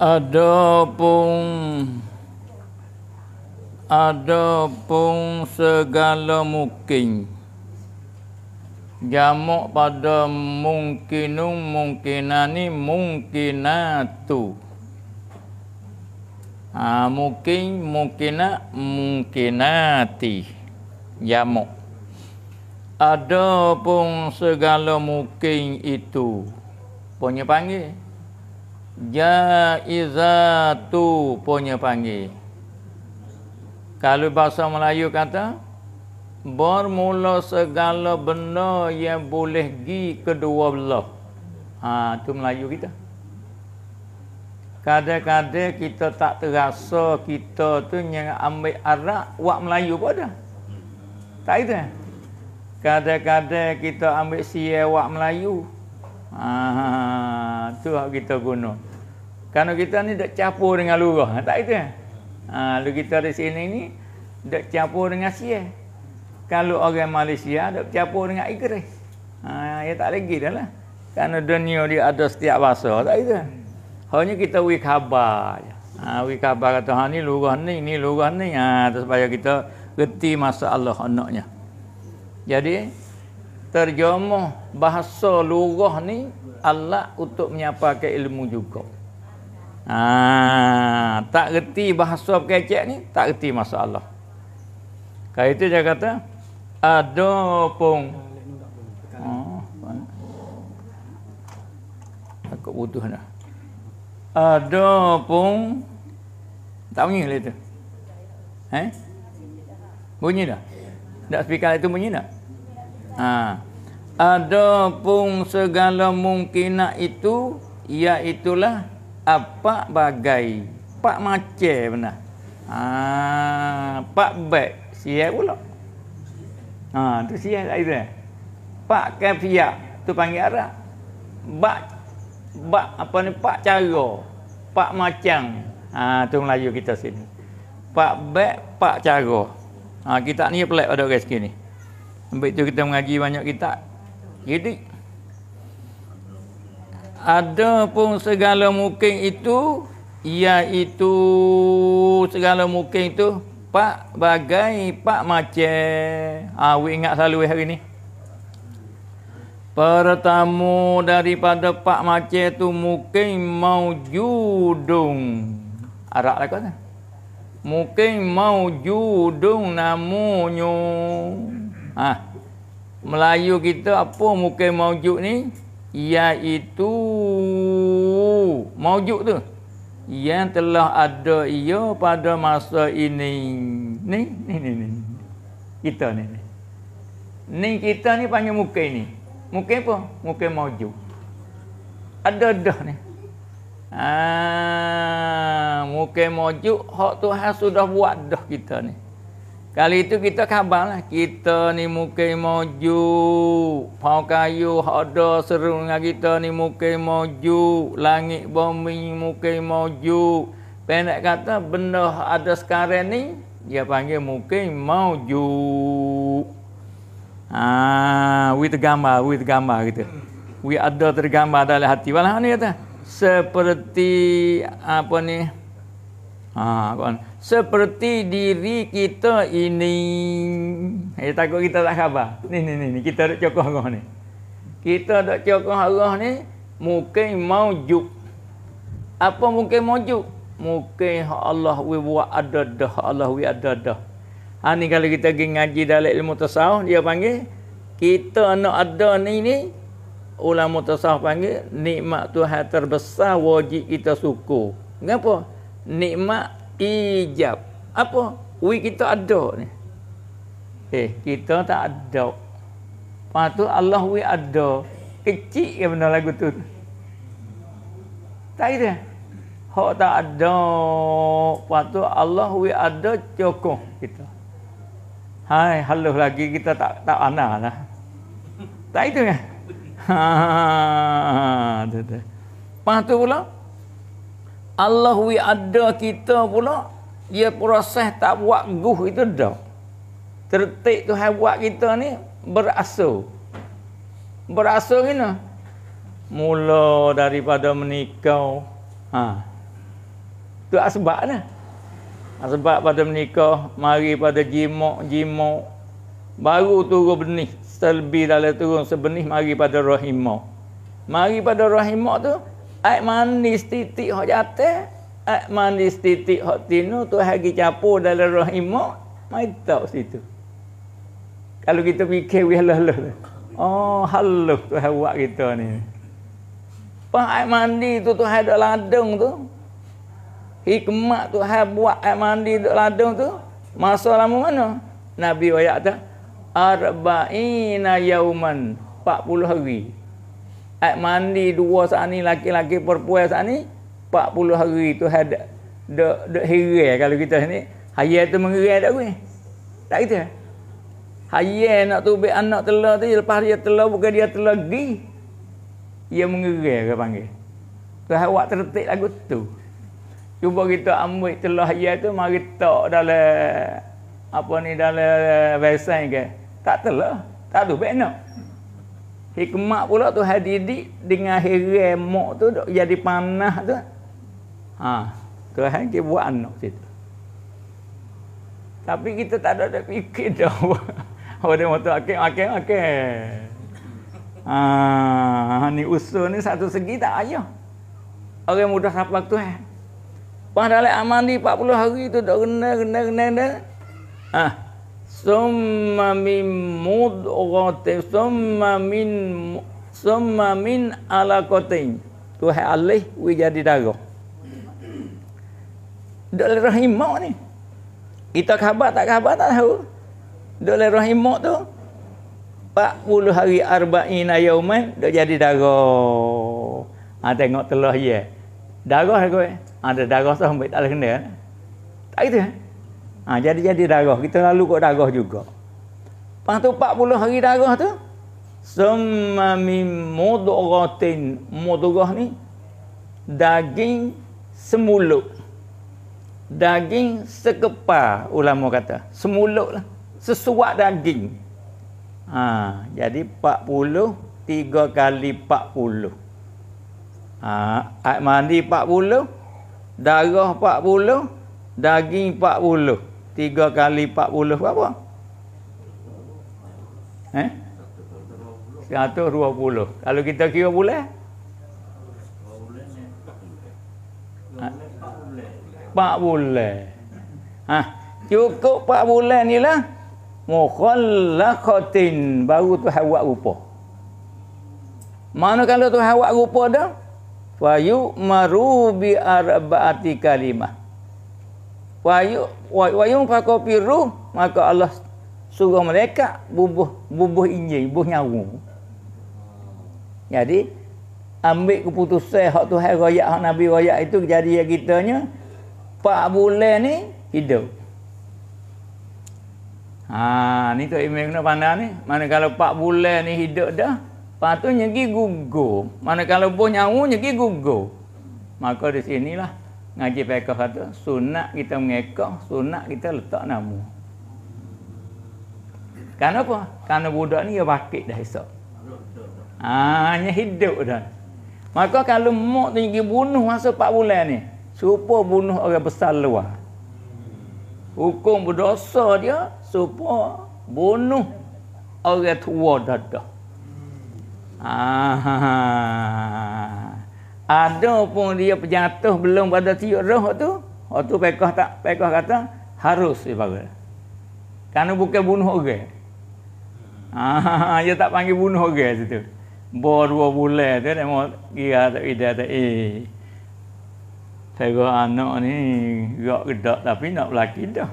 Ada ada Adapun segala mungkin Jamuk pada mungkinum mungkinani mungkinatu ha, Mungkin mungkina mungkinati Ada Adapun segala mungkin itu Punya panggil Jaizatu punya panggil. Kalau bahasa Melayu kata, bermula segala benda yang boleh pergi dua belah. Ha, itu Melayu kita. Kadang-kadang kita tak terasa kita tu yang ambil arak wak Melayu pun ada. Tak ada. Kadang-kadang kita ambil siya wak Melayu tu hak kita guna. Karena kita ni dak capur dengan lurah, tak itu. Ah, eh? ha, lu kita di sini ni dak capur dengan sia. Kalau orang Malaysia dak capur dengan Inggeris. Ah, ha, ya tak lagi dah lah. Karena dunia dia ada setiap bahasa, tak itu. Hanya kita wi khabar. Ha, wi khabar kata ha ni lurah ni, ni lurah ni. Ah, ha, supaya kita reti masalah anaknya. Jadi, terjemah bahasa lugah ni Allah untuk menyampaikan ilmu juga. Ha, tak reti bahasa kecek ni tak reti masalah. Kalau itu dia kata ada pun oh, aku butuh dah. Ada pun tak bunyi lah itu. Eh? Bunyi dah. Tak speaker itu bunyi dah. Ha. Ada pun segala mungkinat itu, iaitulah apa bagai. Pak macam mana? Ha. Pak baik. Siap pula. Ha. Itu siap tak lah itu? Pak kafiak. tu panggil Arab. Bak, bak apa ni pak cara pak macam ha tu Melayu kita sini pak bek pak cara ha kita ni pelik pada orang sini sebab itu kita mengaji banyak kita. Jadi ada pun segala mungkin itu iaitu segala mungkin itu pak bagai pak macam ah ingat selalu eh hari ni pertama daripada pak macam tu mungkin judung arak lah kata mungkin maujudung namunyo hmm ha. Melayu kita apa muka maujud ni iaitu maujud tu yang telah ada ia pada masa ini ni ni ni, ni. kita ni ni ni kita ni panggil muka ni muka apa muka maujud ada dah ni ah muka maujud hak Tuhan sudah buat dah kita ni Kali itu kita khabarlah kita ni mukai maju, pau kayu ada seru dengan kita ni mukai maju, langit bumi mukai maju. Pendek kata benda ada sekarang ni dia panggil mukai maju. Ah, ha, tergambar gambar, with kita. We ada tergambar dalam hati. Walah ni kata seperti apa ni? Ah, ha, seperti diri kita ini. Eh takut kita tak khabar. Ni ni ni, kita dak cokoh Allah ni. Kita dak cokoh Allah ni mungkin maujud. Apa mungkin maujud? Mungkin Allah we buat ada dah, Allah we ada dah. Ha ni kalau kita pergi ngaji dalam ilmu tasawuf dia panggil kita nak ada ni ni ulama tasawuf panggil nikmat Tuhan terbesar wajib kita syukur. Kenapa? Nikmat ijab. Apa? Ui kita ada ni. Eh, kita tak ada. Lepas tu Allah ui ada. Kecil ke benda lagu tu. Tak ada. Hak tak ada. Lepas tu Allah ui ada cokoh kita. Hai, halus lagi kita tak tak ana lah. Tak itu kan? Ha, ha, ha, Lepas tu pula, Allah we ada kita pula dia proses tak buat guh itu dah. Tertik Tuhan buat kita ni berasa. Berasa gini. Mula daripada menikau. Ha. Itu asbab ni. Sebab pada menikah, mari pada jimok, jimok. Baru turun benih. Selebih dalam turun sebenih, mari pada rahimah. Mari pada rahimah tu, Ai manis titik hok jatuh, ai manis titik hok tino tu hagi capo dalam rahim mai tau situ. Kalau kita fikir weh lah Oh, halo tu buat kita ni. Apa air mandi tu tu ada ladung tu? Hikmat tu hai buat air mandi duk ladung tu? Masa lama mana? Nabi ayat tu. Arba'ina yauman. 40 hari. Hak mandi dua saat ni laki-laki perempuan saat ni 40 hari tu ada dak dak hirai kalau kita sini haya tu mengerai dak ni. Tak kita. Haya nak tubik anak tela tu lepas dia tela bukan dia tela gi. Ia mengerai ke panggil. Tu hak wak tertik lagu tu. Cuba kita ambil telah haya tu mari tok dalam apa ni dalam eh, besan ke. Tak telah. Tak tubik anak. Hikmat pula tu hadidik dengan heran mak tu jadi panah tu. Ha, Tuhan dia buat anak situ. Tapi kita tak ada nak fikir dah. Awak oh, dia mahu akeh akeh akeh. Ha, ah, ni usul ni satu segi tak ayah. Orang muda siapa tu eh? Pada amandi aman di 40 hari tu dok kena kena kena kena. Ah, ha. ثم من مضغة ثم min ثم min علاقتين tu hai alih wi jadi darah dole rahim mak ni kita khabar tak khabar tak tahu dole rahim mak tu 40 hari arba'in ayuman dah jadi darah ha tengok telah ye ya. darah lah ke ha, ada darah sampai tak kena tak gitu ha? Ha, jadi jadi darah. Kita lalu kok darah juga. Lepas tu 40 hari darah tu. Semua min mudugatin. Mudugah ni. Daging semuluk. Daging sekepa ulama kata. Semuluk lah. Sesuat daging. Ha, jadi 40 tiga kali 40. Ha, air mandi 40. Darah 40. Daging 40. Tiga kali empat puluh apa? Eh? Satu dua puluh. Kalau kita kira bulan? Empat bulan. Ha? Cukup empat bulan ni lah. Mukhalakotin. Baru tu awak rupa. Mana kalau tu awak rupa dah? Fayu marubi arba'ati kalimah wayung pakau piru maka Allah suruh mereka bubuh bubuh inji, bubuh nyawu jadi ambil keputusan hak Tuhan royak hak Nabi royak itu jadi kita kitanya Pak bulan ni hidup ha ni tu imam kena pandang ni mana kalau Pak bulan ni hidup dah patutnya pergi gugur mana kalau bubuh nyawu pergi gugur maka di sinilah ngaji fiqh kata sunat kita mengekah sunat kita letak nama kenapa karena budak ni dia bakit dah esok ha, hanya hidup dah maka kalau mak tu pergi bunuh masa 4 bulan ni supaya bunuh orang besar luar hukum berdosa dia supaya bunuh orang tua dah. ah ha, ha, ha ada pun dia penjatuh belum pada tiup roh tu waktu oh, pekah tak pekah kata harus dia panggil kerana bukan bunuh orang ah, dia tak panggil bunuh orang situ bawa dua bulan tu dia mahu kira tak kira tak eh pekah anak ni gak gedak tapi nak lelaki dah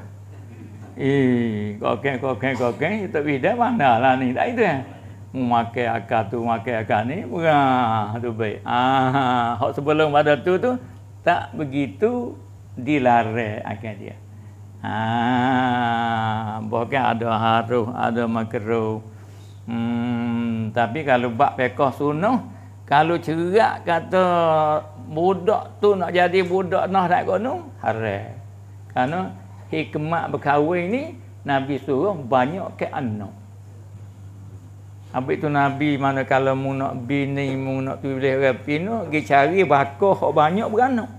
eh kokeng kokeng kokeng tak kira mana lah ni tak itu kan memakai akal tu, memakai akal ni, wah tu baik. Ah, hak sebelum pada tu tu tak begitu dilarang akal dia. Ah, bukan ada haruf, ada makruh. Hmm, tapi kalau bab pekoh sunnah, kalau cerak kata budak tu nak jadi budak nah nak kono, haram. Karena hikmat berkahwin ni Nabi suruh banyak ke anak. Habis tu Nabi mana kalau mu nak bini, mu nak tu boleh rapi ni, pergi cari bakoh yang banyak beranak.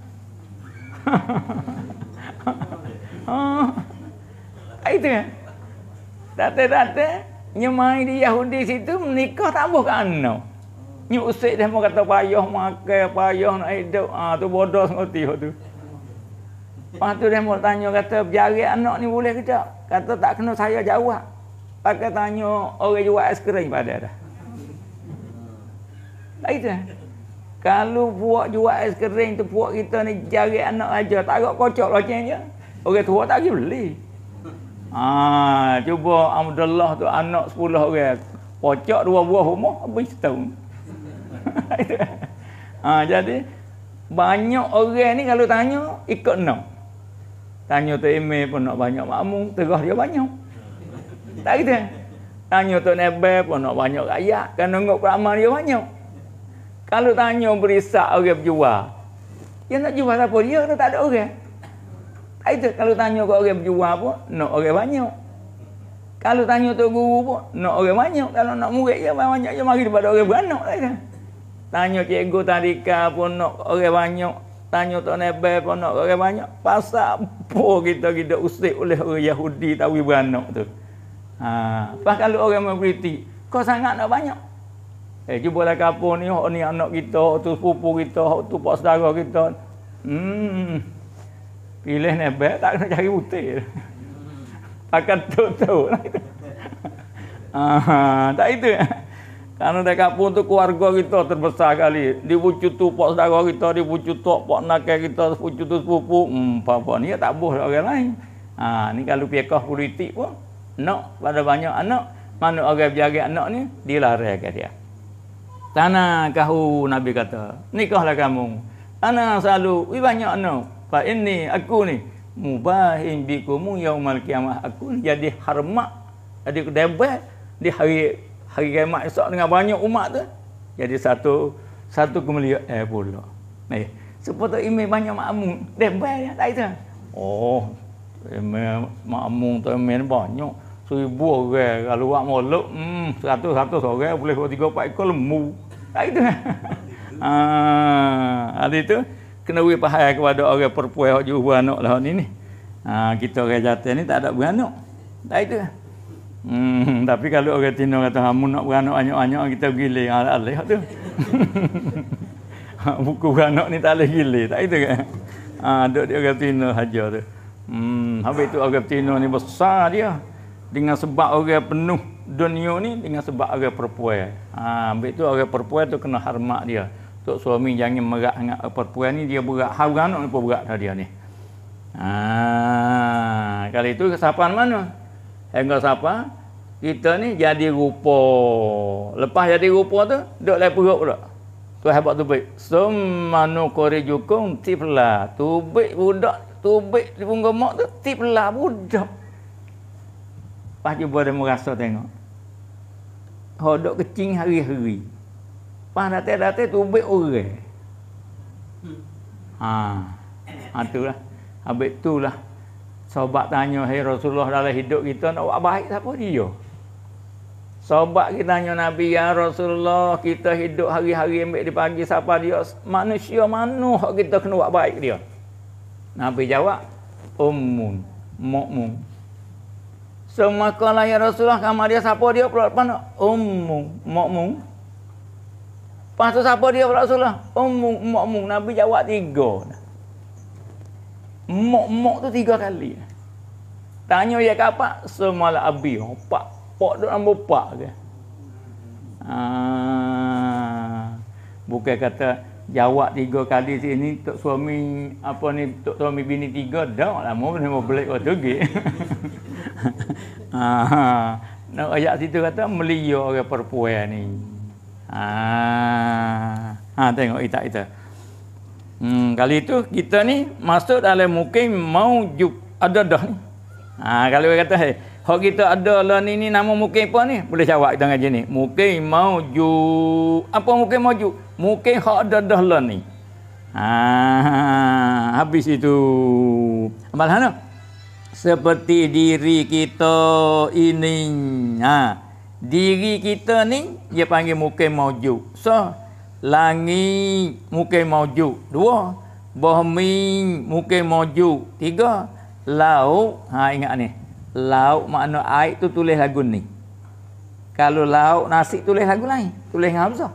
ha. Itu kan? Tata-tata, nyemai di Yahudi situ, menikah tak boleh kanak. Ni usik dia mau kata payah makan, payah nak hidup. Ah tu bodoh sangati tu. Lepas dia mau tanya kata, jari anak ni boleh ke tak? Kata tak kena saya jawab. Pakai tanya orang jual es krim pada dah. Tak itu eh? Kalau buat jual es krim tu buat kita ni jari anak aja tak agak kocok lah macam Orang tua tak pergi beli. Ah, cuba Abdullah tu anak 10 orang. Pocok dua buah rumah habis setahun. Eh? ha, jadi banyak orang ni kalau tanya ikut nak. Tanya tu email pun nak banyak makmum, terus dia banyak. Tak kita. Kan? Tanya tu nebe pun nak banyak kaya. Kan nunggu peramal dia banyak. Kalau tanya berisak orang okay, berjual. Dia nak jual apa dia tu tak ada orang. Okay. Tak itu. Kalau tanya ke orang berjual pun nak orang banyak. Kalau tanya tu guru pun nak orang banyak. Kalau nak murid dia banyak, banyak dia mari daripada orang beranak. Tak lah kan. itu. Tanya cikgu tarika pun nak orang banyak. Tanya tu nebe pun nak orang banyak. Pasal apa kita kita usik oleh orang Yahudi tahu beranak tu. Ha, lepas kalau orang mengkritik, kau sangat nak banyak. Eh, cuba lah kapur ni, hak ni anak kita, hak tu sepupu kita, hak tu pak saudara kita. Hmm. Pilih nebek, tak kena cari butir. Pakat tu tu. tak itu. Karena dekat kapur tu keluarga kita terbesar kali. Di pucuk tu pak saudara kita, di pucuk tu pak nakal kita, pucuk tu sepupu. Hmm, apa-apa ni tak boleh orang lain. Ha, ni kalau pihak politik pun nak pada banyak anak mana orang berjaga anak ni dilarai ke dia tanah kahu nabi kata nikahlah kamu ana selalu wi banyak anak fa ini aku ni mubahin bikum yaumul qiyamah aku ni jadi harmak jadi kedebat di hari hari kiamat esok dengan banyak umat tu jadi satu satu kemuliaan eh, pula nah eh, sepatu imam banyak makmum dia bayar tak itu oh imam makmum tu imam banyak seribu orang kalau buat molok hmm, seratus seratus orang boleh buat tiga empat ekor lemu tak itu ha, ah, itu kena beri pahaya kepada orang perempuan yang jauh beranak lah ni ni ha, kita orang jatuh ni tak ada beranak tak itu hmm, tapi kalau orang tino kata kamu nak beranak banyak-banyak kita gila yang alih-alih tu buku beranak ni tak boleh gila tak itu kan ah duduk di orang tino hajar tu hmm, habis tu orang tino ni besar dia dengan sebab orang penuh dunia ni dengan sebab orang perempuan. Ha, ambil tu orang perempuan tu kena hormat dia. Tok suami jangan merak dengan perempuan ni dia berak haura nak lupa berak dah dia ni. Ha, kali tu kesapan mana? Hingga siapa? Kita ni jadi rupa. Lepas jadi rupa tu, duduk lain perut pula. Tu hebat tu baik. Summa nukurijukum tiplah. Tubik budak, tu tubik di bunga mak tu, tiplah budak. Lepas cuba dia merasa tengok. Hodok kecing hari-hari. Lepas datang-datang tu ubat orang. Hmm. Ha. Ha tu lah. Habis tu lah. Sobat tanya, hey Rasulullah dalam hidup kita nak buat baik siapa dia? Sobat kita tanya Nabi, ya Rasulullah kita hidup hari-hari ambil di pagi siapa dia? Manusia mana kita kena buat baik dia? Nabi jawab, ummun, mu'mun. Semua kalau ya Rasulullah kamar dia siapa dia pula depan ummu makmu. Pas tu siapa dia Rasulullah? Ummu makmu. Nabi jawab tiga. Mok mok tu tiga kali. Tanya dia oh, ke apa? Semua lah abi. Pak. pok tu nombor pak ke? Bukan kata jawab tiga kali sini tok suami apa ni tok suami bini tiga dah lah mau ni mau belik waktu gitu. ah, no, ayat situ kata melio orang perempuan ni. Ah, ha, tengok itak itu. Hmm, kali itu kita ni masuk dalam mungkin mau jup ada dah Ha, kalau orang kata, hey, kalau kita ada lah ni, ni nama mungkin apa ni? Boleh jawab kita dengan ni. Mungkin mau ju... Apa mungkin mau ju? Mungkin hak ada dah lah ni. Ha, habis itu. Amal Hanah? seperti diri kita ini ha diri kita ni dia panggil mukim maju. so langi mukim maju, dua bumi mukim maju, tiga laut ha ingat ni laut makna air tu tulis lagu ni kalau laut nasi tulis lagu lain tulis dengan so?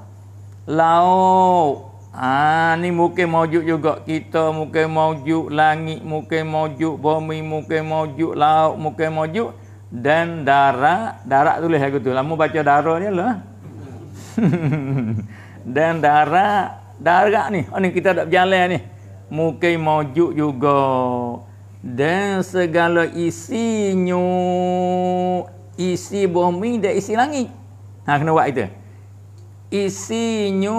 laut Ah ni mungkin maujud juga kita mungkin maujud langit mungkin maujud bumi mungkin maujud laut mungkin maujud dan darat darat tulis aku tu lama baca darat ni lah dan darat darat ni oh, ni kita dak berjalan ni mungkin maujud juga dan segala isinya isi bumi dan isi langit ha kena buat kita Isi nyu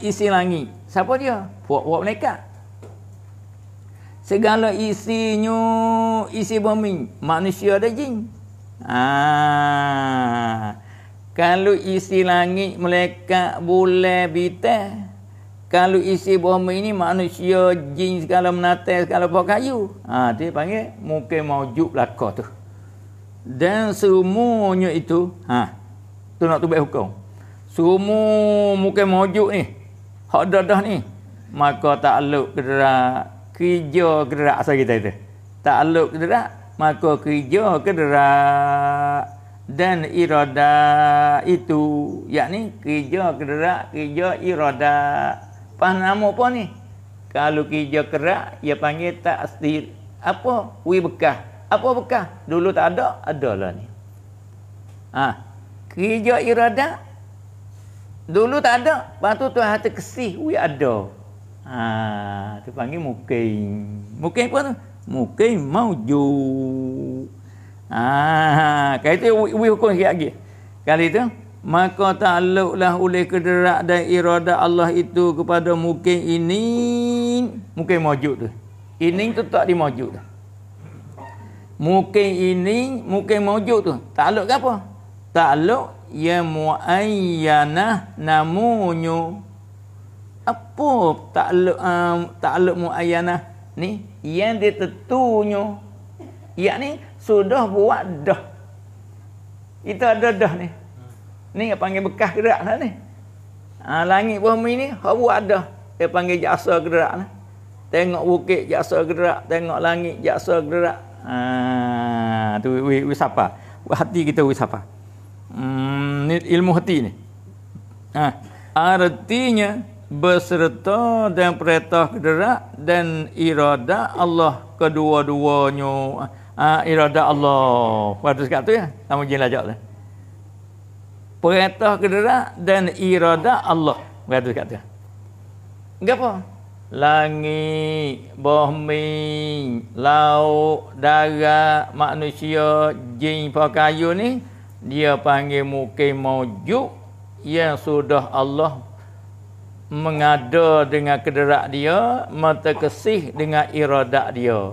isi langit. Siapa dia? Puak-puak malaikat. Segala isi nyu isi bumi. Manusia ada jin. Ah. Kalau isi langit malaikat boleh bita. Kalau isi bumi ini manusia, jin, segala menata, segala buah kayu. Ah, ha, dia panggil mungkin maujud belakang tu. Dan semuanya itu, ha, tu nak tubik hukum semua muka mojuk ni hak dadah ni maka tak aluk gerak kerja gerak asal kita itu tak aluk gerak maka kerja gerak dan irada itu yakni kerja gerak kerja irada apa nama apa ni kalau kerja gerak ia panggil tak astir apa wi bekah apa bekah dulu tak ada adalah ni ah ha. kerja irada Dulu tak ada. Lepas tu tuan kata kesih. Ui ada. Ha, tu panggil mukim. Mukim apa tu? Mukim mauju. Ha, kali tu ui hukum sikit lagi. Kali tu. Maka ta'aluklah oleh kederak dan irada Allah itu kepada mukim ini. Mukim mawujud tu. Ini tu tak dimawujud tu. Mukim ini, mukim mawujud tu. Ta'aluk ke apa? Ta'luk ya mu'ayyanah namunyu. Apa ta'luk uh, eh, ta'luk mu'ayyanah ni? Yang ditetunyu. Yak ni sudah buat dah. Itu ada dah ni. Ni yang panggil bekas gerak lah ni. Ha, langit bumi ni, hak buat dah. Dia panggil jasa gerak lah. Tengok bukit jasa gerak, tengok langit jasa gerak. Ah, ha, tu wisapa Hati kita wisapa hmm, ilmu hati ni. Ha. Artinya berserta dan perintah kederak dan irada Allah kedua-duanya. Ha, irada Allah. Waktu sekat tu ya. Sama jenis lajak tu. Perintah kederak dan irada Allah. Waktu sekat tu. Gapo? Langit, bumi, laut, darat, manusia, jin, pakaian ni dia panggil mukim maujud yang sudah Allah mengada dengan kederak dia, mata kesih dengan iradak dia.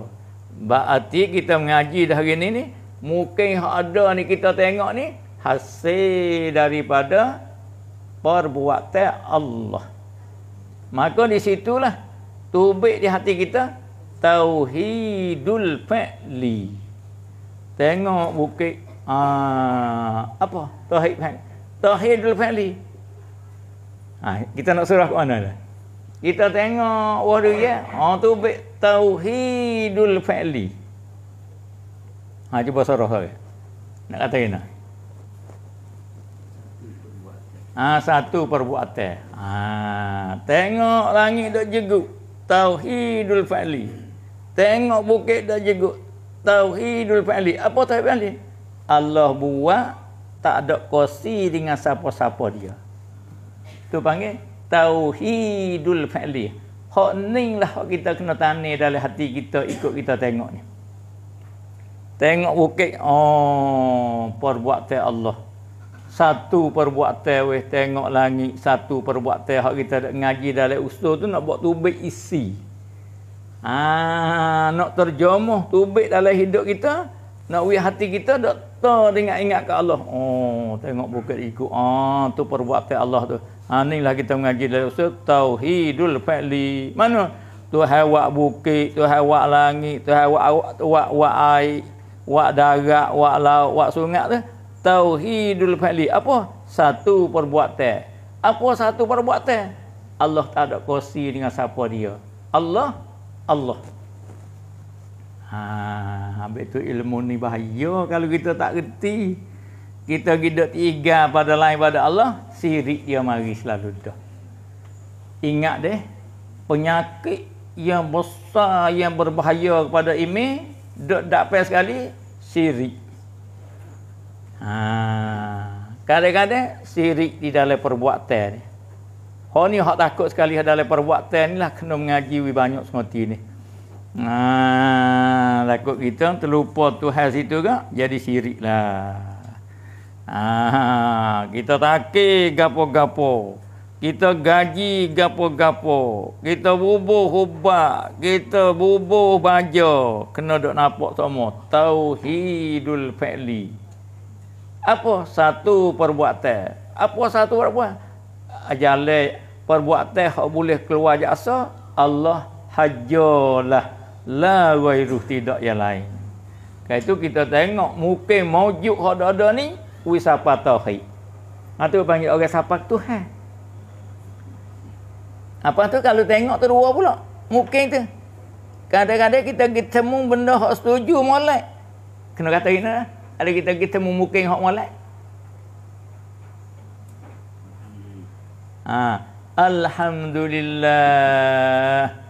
Berarti kita mengaji dah hari ini ni, mungkin ada ni kita tengok ni, hasil daripada perbuatan Allah. Maka di situlah tubik di hati kita tauhidul fa'li. Tengok bukit Ha, apa? Tauhid Tauhid al-Fa'li. Ha, ah, kita nak surah ke mana dah? Kita tengok wah dia ya. Ha tu tauhidul fa'li. Ha cuba surah sekali. Nak kata kena. Ha satu perbuatan. Ha tengok langit dak jeguk. Tauhidul fa'li. Tengok bukit dak jeguk. Tauhidul fa'li. Apa tauhid fa'li? Allah buat tak ada kosi dengan siapa-siapa dia. Tu panggil tauhidul fi'li. Hak ni lah hak kita kena tani dalam hati kita ikut kita tengok ni. Tengok bukit oh perbuatan Allah. Satu perbuatan weh tengok langit, satu perbuatan hak kita nak ngaji dalam usul tu nak buat tubik isi. Ah nak terjemah tubik dalam hidup kita, nak wih hati kita dah dengar ingat ke Allah oh tengok bukit itu, ah tu perbuatan Allah tu ha lah kita mengaji dari usul tauhidul fa'li mana Tu wak bukit tu wak langit Tuhan wak wak wak, wak air wak darat wak laut wak sungai tu tauhidul fa'li apa satu perbuatan apa satu perbuatan Allah tak ada kursi dengan siapa dia Allah Allah ha Habis tu ilmu ni bahaya kalau kita tak reti. Kita kita tiga pada lain pada Allah, sirik dia mari selalu dah. Ingat deh, penyakit yang besar yang berbahaya kepada ini dak dak pas sekali sirik. Ha, kadang-kadang sirik di dalam perbuatan. Honi hak takut sekali dalam perbuatan inilah kena mengaji banyak semati ni. Ha, takut kita terlupa Tuhan situ ke jadi syirik lah. Ha, ah, kita takik gapo-gapo. Kita gaji gapo-gapo. Kita bubuh hubak. Kita bubuh baja. Kena dok nampak semua. Tauhidul fa'li. Apa satu perbuatan? Apa satu perbuatan? Ajalai perbuatan yang boleh keluar jasa. Allah Hajolah, la ghairu tidak yang lain. Kalau itu kita tengok mungkin maujud hak ada ni wisapa tauhid. Atau ha, panggil orang siapa Tuhan. Apa tu kalau tengok tu dua pula. Mungkin tu. Kadang-kadang kita ketemu benda hak setuju molek. Kena kata ini lah. Ada kita ketemu mungkin hak molek. Ha. Alhamdulillah.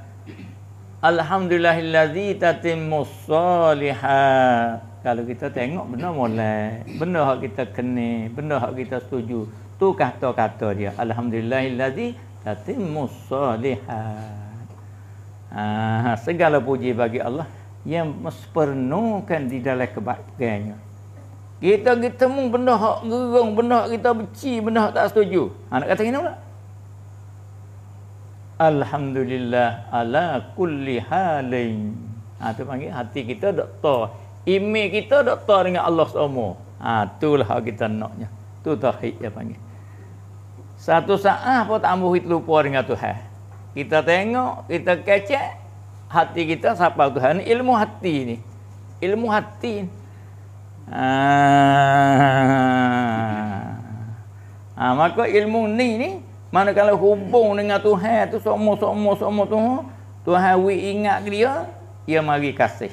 Alhamdulillahillazi tatimmu salihah. Kalau kita tengok benar molek, benar hak kita kena, benar hak kita setuju. Tu kata-kata dia. Alhamdulillahillazi tatimmu salihah. Ah, ha, segala puji bagi Allah yang mesepernukan di dalam kebaikannya. Kita kita mung benda hak gerung, benda hak kita beci, benda hak tak setuju. Ha, nak kata gini pula? Alhamdulillah ala kulli halin. Ha tu panggil hati kita doktor. Imi kita doktor dengan Allah semua. Ha itulah kita naknya. Tu tauhid dia panggil. Satu saat pun tak ambuh itu lupa dengan Tuhan. Kita tengok, kita kecek hati kita siapa Tuhan ilmu hati ni. Ilmu hati. Ni. Ah. Ha, maka ilmu ni ni mana kalau hubung dengan Tuhan tu semua-semua-semua tu, Tuhan we ingat ke dia, dia mari kasih.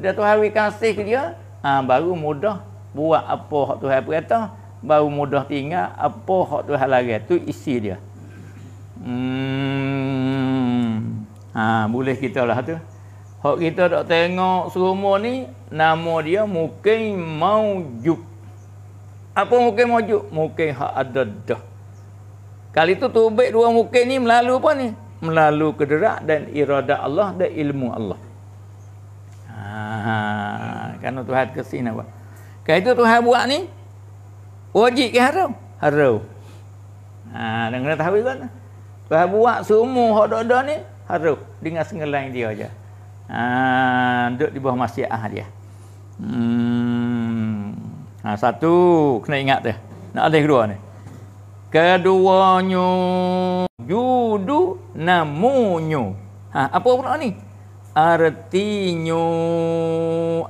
Dia Tuhan we kasih ke dia, ha, baru mudah buat apa hak Tuhan perintah, baru mudah tinggal apa hak Tuhan larang. Tu isi dia. Hmm. Ha, boleh kita lah tu. Hak kita dok tengok semua ni nama dia mungkin maujud. Apa mungkin maujud? Mungkin hak ada dah. Kali tu tubik dua muka ni melalu apa ni? Melalu kederak dan irada Allah dan ilmu Allah. Ha, kerana Tuhan kesih nak buat. Kali tu Tuhan buat ni, wajib ke haram? Haram. Ha, dan kena tahu juga ni. Tuhan buat semua hodoh-hodoh ni, haram. Dengan sengelang dia aja. Ha, duduk di bawah masjid ah dia. Hmm. Ha, satu, kena ingat dia. Nak ada kedua ni keduanya judu namunyo ha apa pula ni artinyo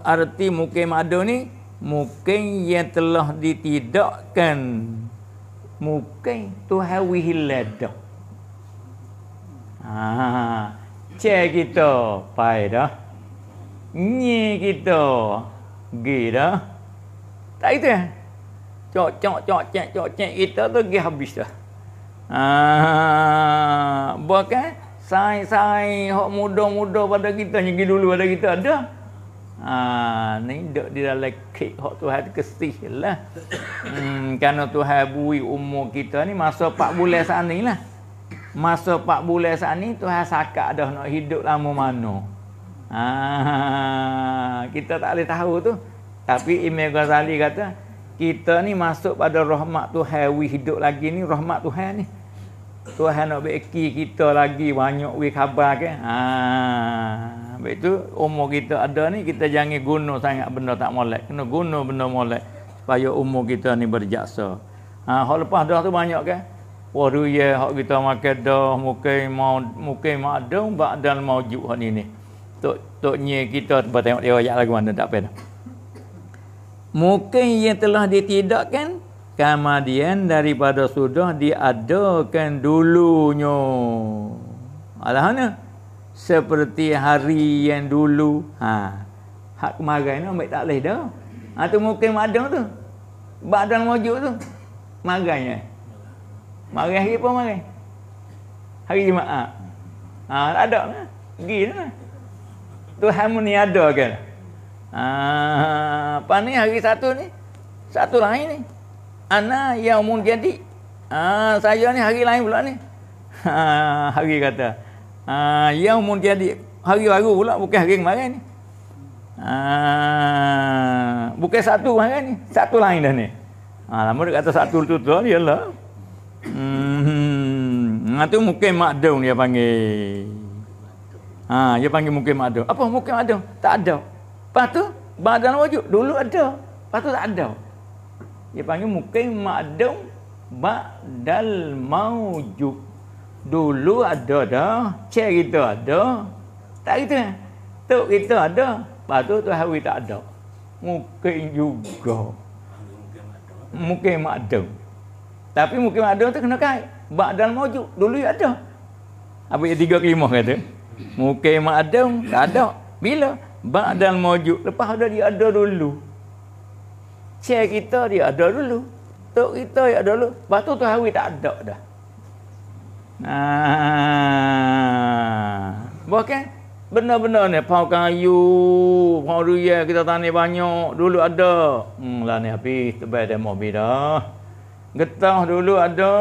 arti mukim ada ni mukim yang telah ditidakkan mukim tu hawi hilada ha cek kita pai dah ni kita gira tak itu ya? cok cok cok cek cok cek kita tu pergi habis dah. Ah, ha, bukan sai-sai hok muda-muda pada kita pergi dulu pada kita ada. Ah, ni dak di dalam kek hok Tuhan kesih lah. Hmm, karena Tuhan bui umur kita ni masa 4 bulan saat ni lah. Masa 4 bulan saat ni Tuhan sakak dah nak hidup lama mana. Ah, kita tak boleh tahu tu. Tapi Imam Ghazali kata, kita ni masuk pada rahmat Tuhan we hidup lagi ni rahmat Tuhan ni Tuhan nak beki kita lagi banyak we khabar ke ha baik tu umur kita ada ni kita jangan guna sangat benda tak molek kena guna benda molek supaya umur kita ni berjaksa ha hak lepas dah tu banyak ke wah ruya hak kita makan dah mungkin mau mungkin mau ada badan mau jujuk hak ni ni tok tok nye kita tengok dia ayat lagu mana tak payah Muka yang telah ditidakkan kemudian daripada sudah diadakan dulunya alahana seperti hari yang dulu ha hak kemarin ni ambil tak leh dah ha tu mungkin ada tu badan wujud tu marahnya marah hari pun marah hari jumaat ha tak ada lah gila tu Tuhan ni ada kan Ah, apa ni hari satu ni? Satu lain ni. Ana yaumun jadi. Ah saya ni hari lain pula ni. Ha, hari kata. Ah umum jadi hari baru pula bukan hari kemarin ni. Ah bukan satu hari ni, satu lain dah ni. Ah lama dia kata satu tu tu iyalah. Hmm. Ah tu mungkin makdum dia panggil. Ah ha, dia panggil mungkin makdum. Apa mungkin makdum? Tak ada. Lepas tu, badan wajud. Dulu ada. Lepas tu tak ada. Dia panggil mukim ma'adam ba'dal maujud. Dulu ada dah. Cik kita ada. Tak kita. Tok kita ada. Lepas tu tu hari tak ada. Mukim juga. Mukim ma'adam. Tapi mukim ma'adam tu kena kait. Ba'dal maujud. Dulu ya ada. Apa yang tiga kelima kata? Mukim ma'adam tak ada. Bila? Ba'dal mawjud. Lepas ada dia ada dulu. Cik kita dia ada dulu. Tok kita dia ada dulu. Lepas tu tu hari tak ada dah. Nah. Bukan? Benar-benar ni. Pau kayu. Pau duya kita tanya banyak. Dulu ada. Hmm, lah ni habis. Tebal demo bidah. Getah dulu ada.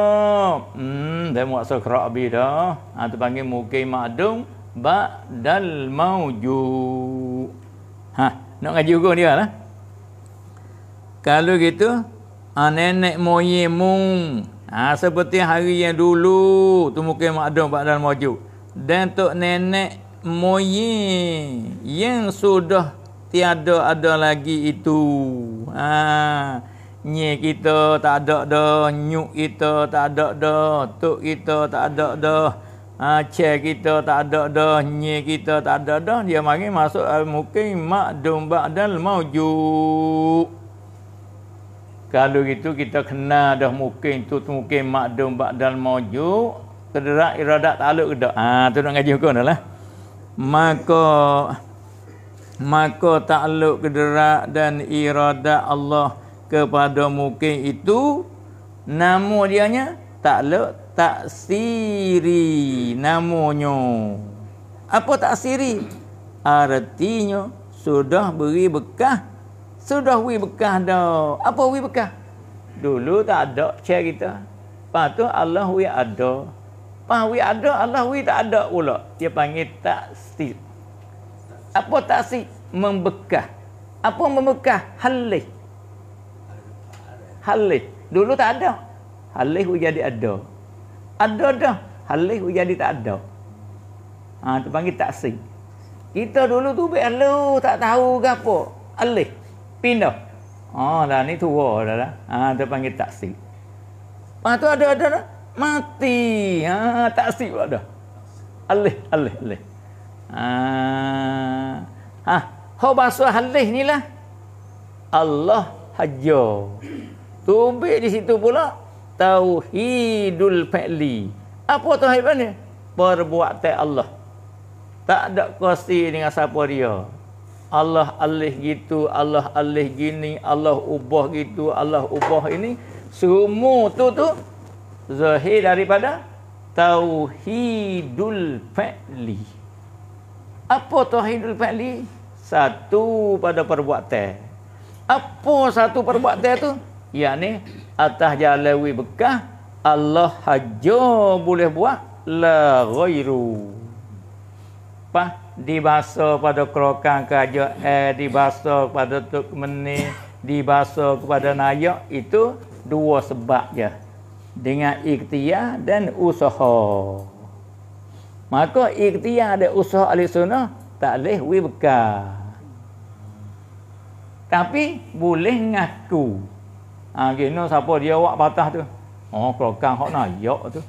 Hmm, demo asal kerak bidah. Ha, panggil mukim ma'adung. Ba'dal mawjud. Ha, nak ngaji hukum dia lah. Kalau gitu, ha, nenek moyemu, ha, seperti hari yang dulu, tu mungkin makdum Pak Dan Maju. Dan tu nenek moye yang sudah tiada ada lagi itu. Ha, nye kita tak ada dah, nyuk kita tak ada dah, tuk kita tak ada dah ha, kita tak ada dah, nyi kita tak ada dah, dia mari masuk mungkin mak dombak dan maujuk. Kalau gitu kita kena dah mukim tu mukim mak dombak dan maujuk, kederak iradat taluk ke dak. Ha tu nak ngaji hukum dah lah. Maka maka takluk kederak dan iradat Allah kepada mukim itu namu nama dianya takluk taksiri namonyo. Apa taksiri? Artinya sudah beri bekah. Sudah wi bekah dah. Apa wi bekah? Dulu tak ada cerita. Lepas tu Allah wi ada. Lepas wi ada, Allah wi tak ada pula. Dia panggil taksir. Apa taksir? Membekah. Apa membekah? Halih. Halih. Dulu tak ada. Halih jadi ada. Ada dah. Halih jadi tak ada. Ha, tu panggil taksi. Kita dulu tu baik halu, tak tahu ke apa. Halih. Pindah. Oh, dah ni tua dah lah. Ha, tu panggil taksi. Lepas ha, tu ada-ada dah. Mati. Ha, taksi pula dah. Halih, halih, halih. Ha, ha. Ha, bahasa halih ni lah. Allah hajar. Tubik di situ pula tauhidul fa'li. Apa tauhid ni? Perbuatan Allah. Tak ada kuasa dengan siapa dia. Allah alih gitu, Allah alih gini, Allah ubah gitu, Allah ubah ini. Semua tu tu zahir daripada tauhidul fa'li. Apa tauhidul fa'li? Satu pada perbuatan. Apa satu perbuatan tu? Ya ni atas jalan wi bekah Allah hajo boleh buat la ghairu pa di bahasa pada kerokan kerja eh di bahasa kepada tuk meni di bahasa kepada nayak itu dua sebab je dengan ikhtiar dan usaha maka ikhtiar ada usaha ahli sunnah tak leh wibka tapi boleh ngaku Ha, kena siapa dia awak patah tu. Oh, kelokang hok nak yok tu.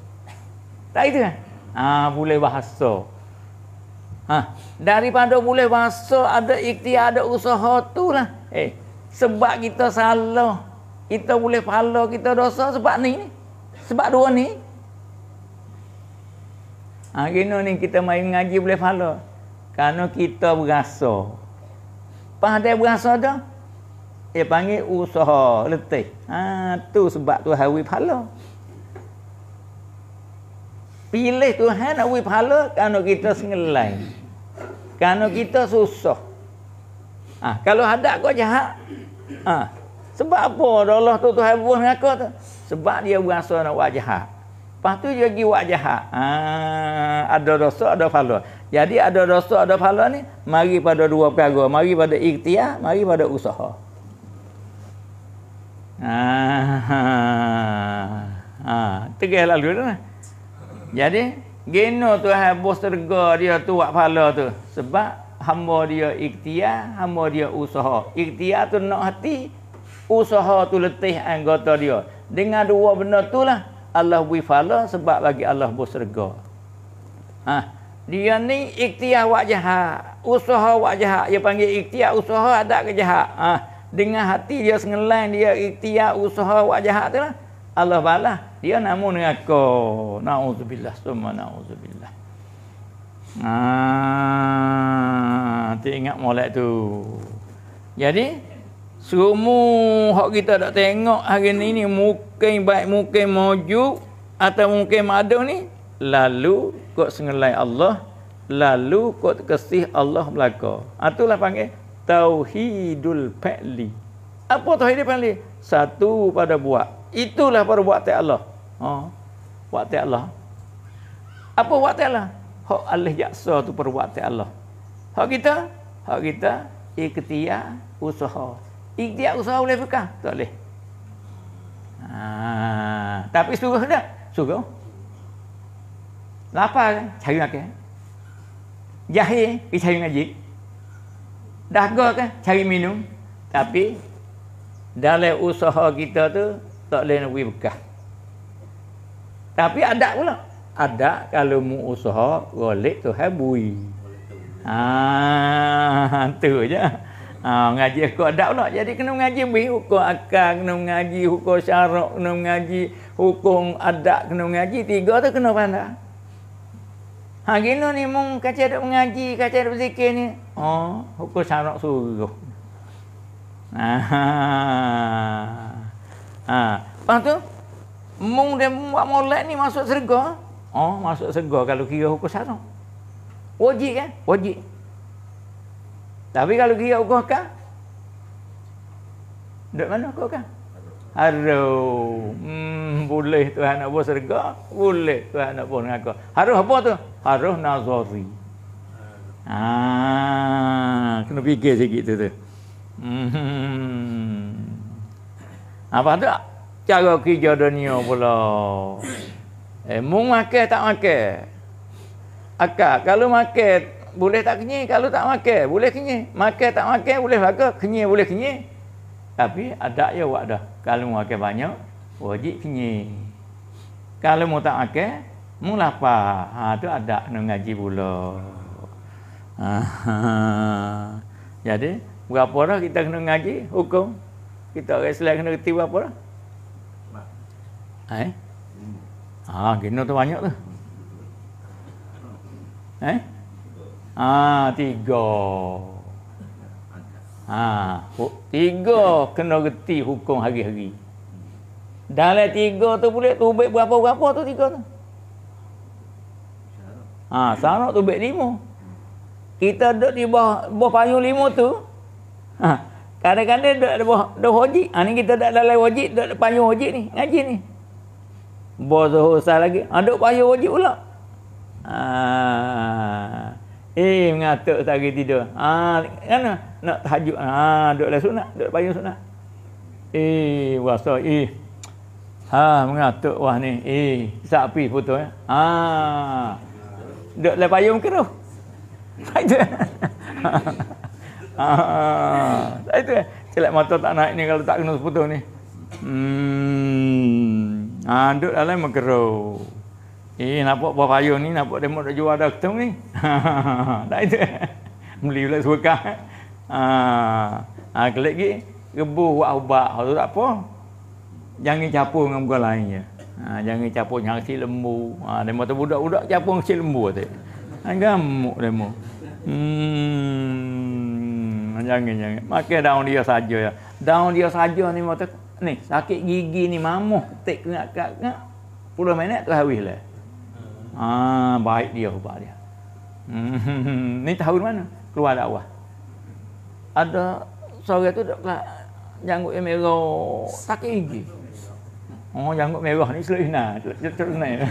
Tak itu kan? Ha, boleh bahasa. Ha, daripada boleh bahasa, ada ikhtiar, ada usaha tu lah. Eh, sebab kita salah. Kita boleh pahala, kita dosa sebab ni. Sebab dua ni. Ha, kena ni kita main ngaji boleh pahala. Kerana kita berasa. Pahala berasa dah. Dia panggil usaha letih. Ha, tu sebab tu hawi pahala. Pilih Tuhan nak hawi pahala kerana kita sengelai. Kerana kita susah. Ha, kalau hadap kau jahat. Ha, sebab apa Allah tu Tuhan buah dengan kau tu? Sebab dia berasa nak buat jahat. Lepas tu dia pergi buat jahat. Ha, ada dosa, ada pahala. Jadi ada dosa, ada pahala ni. Mari pada dua perkara. Mari pada ikhtiar, mari pada usaha. Ah, Ha. Ah, Tegal lalu dah. Jadi geno tu Tuhan bos terga dia tu buat pahala tu sebab hamba dia ikhtiar, hamba dia usaha. Ikhtiar tu nak hati, usaha tu letih anggota dia. Dengan dua benda tu lah Allah bagi pahala sebab bagi Allah bos terga. Ah, Dia ni ikhtiar buat jahat. Usaha buat jahat. Dia panggil ikhtiar usaha adat kejahat. Ah. Ha dengan hati dia sengelan dia ikhtiar usaha buat jahat tu lah Allah balas dia namun neraka naudzubillah summa naudzubillah ah ha, ingat molek tu jadi semua hak kita tak tengok hari ni ni mungkin baik mungkin maju atau mungkin madu ni lalu kok sengelai Allah lalu kok kesih Allah belaka itulah ha, panggil tauhidul fa'li. Apa tauhid fa'li? Satu pada buat. Itulah perbuatan Allah. Ha. Waktu Allah. Apa waktu Allah? Hak Allah jaksa tu perbuatan Allah. Hak kita, hak kita ikhtiar usaha. Ikhtiar usaha boleh buka? Tak boleh. Ha. Tapi suruh dah. Suruh. Lapar kan? Cari makan. Jahil, pergi cari ngaji dahaga kan cari minum tapi dalam usaha kita tu tak boleh pergi bekas tapi ada pula ada kalau mu usaha golek tu habui ah ha, tu je Ah, ngaji aku ada pula. Jadi kena mengaji bi hukum akal, kena mengaji hukum syarak, kena mengaji hukum adat, kena mengaji tiga tu kena pandai. Ha gino ni mung kacau duk mengaji, kacau duk berzikir ni. Oh, hukum syarak suruh. Ha. Ha, lepas tu mung dia buat molek ni masuk serga. Oh, masuk serga kalau kira hukum syarak. Wajib kan? Wajib. Tapi kalau kira hukum kah? Duk mana hukum kah? Aduh. Hmm, boleh Tuhan nak buat serga? Boleh Tuhan nak buat dengan aku. Harus apa tu? Harus nazari. Ah, kena fikir sikit tu tu. Hmm. Apa tu? Cara kerja dunia pula. Eh, mau makan tak makan? Akak, kalau makan boleh tak kenyai? Kalau tak makan boleh kenyai? Makan tak makan boleh bagus? Kenyai boleh kenyai? Tapi ada ya wak dah. Kalau mu akan banyak, wajib kini. Kalau mu tak akan, mu lapa. Ha tu ada nak ngaji pula. Ha. Jadi, berapa dah kita kena ngaji hukum? Kita orang Islam kena reti berapa dah? Eh? Ha, kena tu banyak tu. Eh? Ah, tiga. Ha, tiga kena reti hukum hari-hari. Dalam tiga tu boleh tubik berapa-berapa tu tiga tu. Ha, sarak tubik lima. Kita duduk di bawah, bawah payung lima tu. Ha, kadang-kadang duduk di bawah, bawah wajib. Ha, ni kita duduk dalam wajib, duduk di payung wajib ni. Ngaji ni. Bawah zuhur sah lagi. Ha, duduk payung wajib pula. Ha, eh, mengatuk sehari tidur. Ha, kenapa? nak tahajud. Ha, duduk dalam sunat, duduk payung sunat. Eh, wasa eh. Ha, mengatuk wah ni. Eh, sapi putus ya. Ha. Duduk dalam payung ke tu? Ha. Ha. Itu celak mata tak naik ni kalau tak kena putus ni. Hmm. Ha, duduk dalam mengeruh. Eh, nampak buah payung ni, nampak dia nak jual dah ketemu ni. Tak itu. Beli pula suka. sukar. Ah, ha. ah kelik gi rebuh buat ubat tu tak apa. Jangan capur dengan muka lain je. Ha, jangan capur dengan kecil lembu. Ha, demo tu budak-budak capur dengan kecil lembu tu. Ha, gamuk demo. Hmm, jangan jangan. Makan daun dia saja ya. Daun dia saja ni mata ni sakit gigi ni mamuh tek kat kat kat. Puluh minit terus habis lah. Ha, baik dia ubat dia. Hmm, ni tahu mana? Keluar awak ada sore tu dak kelak janggut yang merah sakit gigi oh janggut merah ni selok ina cerut naik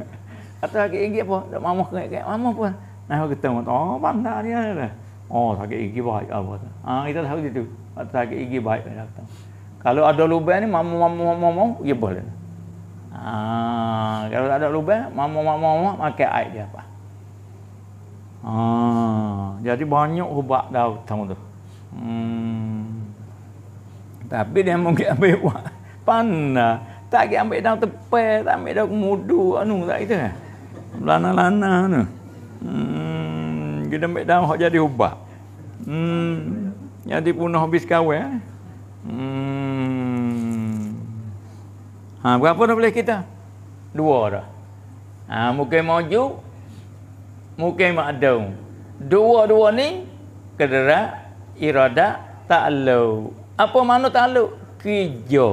atau sakit gigi apa dak mamah kek kek mamah pun nah kata mak oh pandai dia lah oh sakit gigi baik apa lah, ah kita tahu gitu atau sakit gigi baik lah datang kalau ada lubang ni mamah mamah mamah mamah ya boleh ah kalau ada lubang mamah mamah mamah pakai air dia apa Ah, jadi banyak ubat dah tahu tu. Hmm. Tapi dia mungkin ambil wak panah. Tak kira ambil daun tepe, tak ambil daun kemudu, anu tak kita eh? Lana-lana anu. Hmm, kita ambil daun yang jadi ubat. Hmm, jadi punah habis kau Eh? Hmm. Ha, berapa dah boleh kita? Dua dah. Ha, mungkin maju, mungkin makdaun. Dua-dua ni, kederak irada ta'alluq. Apa makna ta'alluq? Kerja.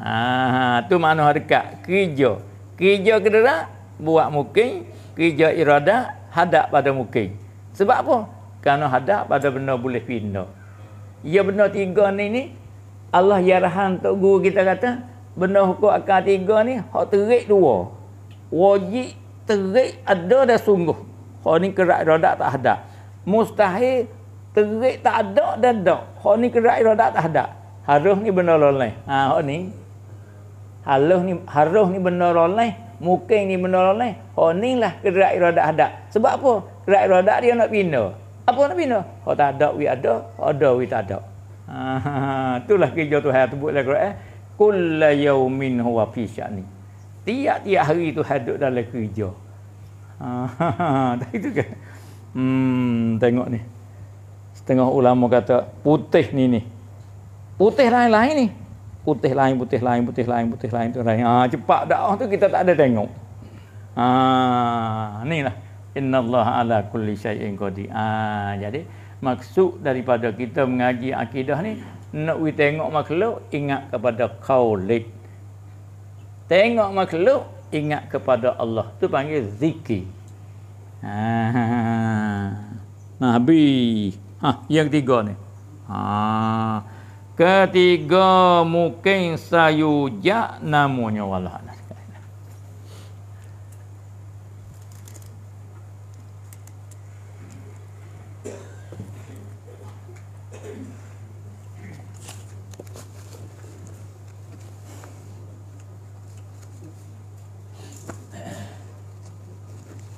Ah, tu makna harakat kerja. Kerja kedera buat mungkin, kerja irada hadap pada mungkin. Sebab apa? Karena hadap pada benda boleh pindah. Ya benda tiga ni ni Allah yarhan tok guru kita kata benda hukum akal tiga ni hak terik dua. Wajib terik ada dah sungguh. Hak ni kerak radak tak ada. Mustahil Terik tak ada dan tak. Hak ni kerak ira tak ada. Haruh ni benda lain. Ha hak ni. Haruh ni haruh ni benda lain. Mungkin ni benda lain. Hak ni lah kerak ira ada. Sebab apa? Kerak ira tak dia nak bina. Apa nak bina? Hak tak ada wi ada, hak ada wi tak ada. Ha, ha, ha itulah kerja Tuhan sebutlah kerak eh. Kullayawmin huwa fi sya'ni. Tiap-tiap hari tu haduk dalam kerja. Ha, ha, ha. itu kan. Hmm, tengok ni. Setengah ulama kata putih ni ni. Putih lain-lain ni. Putih lain, putih lain, putih lain, putih lain, putih lain. Ah, cepat dah oh, tu kita tak ada tengok. Ah, ni lah. Inna Allah ala kulli syai'in qadir. Ah, jadi maksud daripada kita mengaji akidah ni nak we tengok makhluk ingat kepada qaulid. Tengok makhluk ingat kepada Allah. Tu panggil zikir. Ah. Nabi. Ah. Ha, yang ketiga ni. Ha, ketiga mungkin sayu jak namanya walak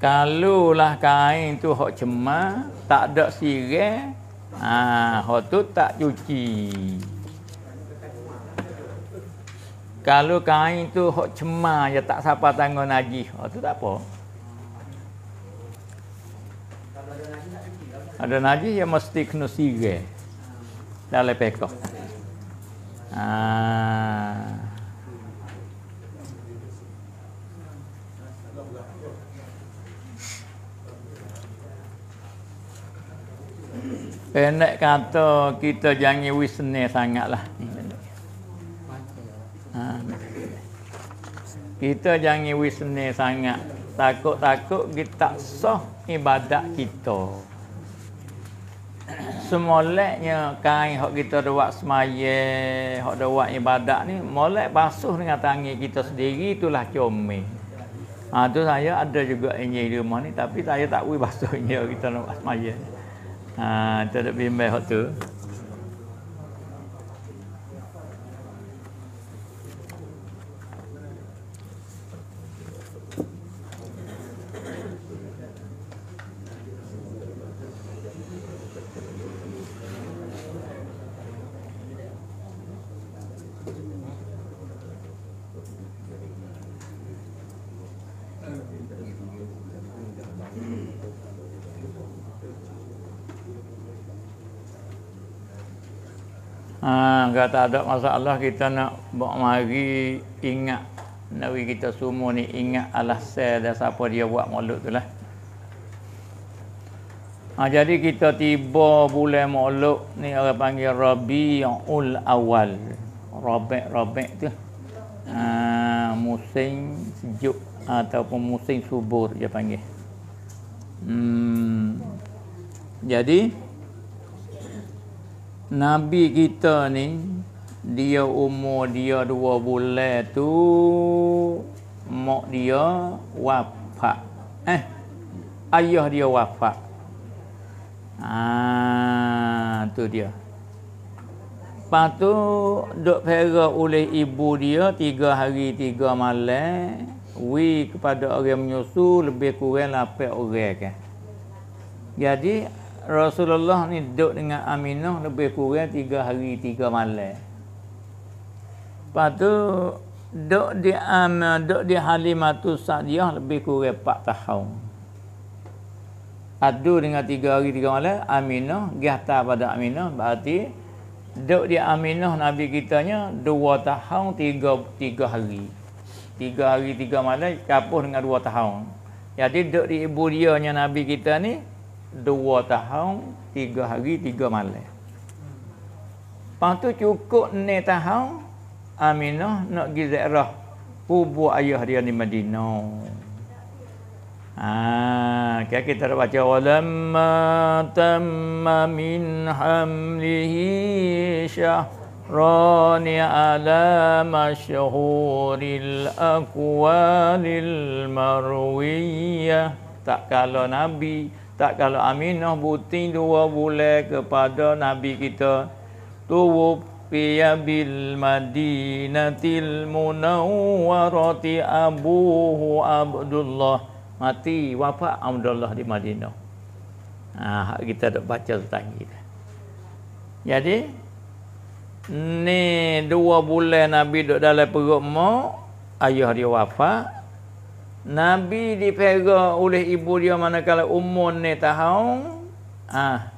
Kalulah kain tu hok cema, tak ada sirih, ah hok tu tak cuci. Kalau kain tu hok cema, ya tak sapa tangan najis, hok tu tak apa. Ada najis ya mesti kena sirih. Dalam pekok. Ah. Pendek kata kita jangan wisne sangatlah. Ha. Kita jangan wisne sangat. Takut-takut kita tak sah ibadat kita. Semolehnya kain hok kita buat semaya, hok buat ibadat ni molek basuh dengan tangan kita sendiri itulah comel. Ha, tu saya ada juga yang di rumah ni tapi saya tak boleh basuh dia kita nak buat semaya. Ha, ah, tak ada bimbang waktu. Langgar tak ada masalah kita nak buat mari ingat Nabi kita semua ni ingat alasan dan siapa dia buat maulud tu lah. Ha, jadi kita tiba bulan maulud ni orang panggil Rabi'ul Awal. Robek-robek tu. Ha, musim sejuk ataupun musim subur dia panggil. Hmm. Jadi... Nabi kita ni dia umur dia dua bulan tu mak dia wafat. Eh ayah dia wafat. Ah tu dia. Lepas tu duk pera oleh ibu dia tiga hari tiga malam. Wi kepada orang menyusu lebih kurang lapan orang kan. Jadi Rasulullah ni duduk dengan Aminah lebih kurang tiga hari tiga malam. Lepas tu duduk di um, duduk di Halimatus Sa'diyah lebih kurang empat tahun. Aduh dengan tiga hari tiga malam Aminah gihta pada Aminah berarti duduk di Aminah Nabi kita kitanya dua tahun tiga tiga hari. Tiga hari tiga malam kapuh dengan dua tahun. Jadi duduk di ibu dia Nabi kita ni dua tahun, tiga hari, tiga malam. Lepas tu cukup ni tahun, Aminah nak pergi zairah kubur ayah dia di Madinah. Ah, ha, kita dah baca walamma tamma min hamlihi shahran ala mashhuril aqwalil marwiyah tak kala nabi tak kalau Aminah buti dua bulan kepada Nabi kita tuwub Ya bil madinatil munawwarati abuhu Abdullah mati wafat Abdullah di Madinah. Ah ha, kita dah baca tentang Jadi ni dua bulan Nabi duduk dalam perut mak ayah dia wafat Nabi dipegang oleh ibu dia manakala umur ni tahun. Ah,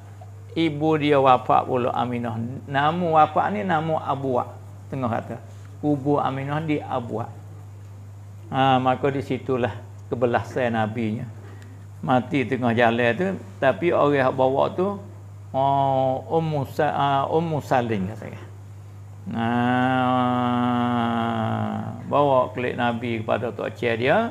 ibu dia wafat pula Aminah. Nama wafat ni nama Abuwa. Tengah kata. Ubu Aminah di Abuwa. Ah, ha, maka di situlah kebelasan nabinya. Mati tengah jalan tu tapi orang yang bawa tu oh Ummu uh, Ummu Salim katanya. Nah, bawa kulit Nabi kepada Tok Cik dia.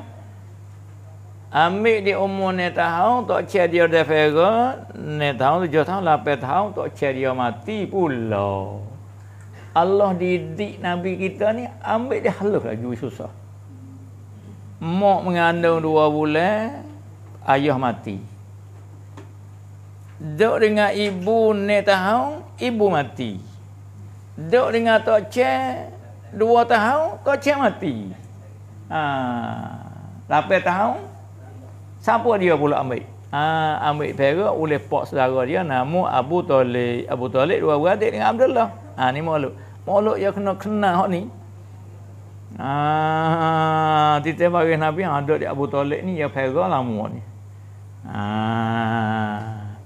Ambil di umur ni tahun, tak cek dia dah fera. Ni tahun, tujuh tahun, lapan tahun, tak cek dia mati pula. Allah didik Nabi kita ni, ambil dia halus lagi, susah. Mok mengandung dua bulan, ayah mati. Duk dengan ibu ni tahun, ibu mati. Duk dengan tak cek, dua tahun, tak cek mati. Ha, lapan tahun, Siapa dia pula ambil? Ha, ambil perak oleh pak saudara dia nama Abu Talib. Abu Talib dua beradik dengan Abdullah. Ha, ni makhluk. Makhluk yang kena kenal hak ni. Ha, titik bagi Nabi ada ha, di Abu Talib ni yang perak lama ni. Ha,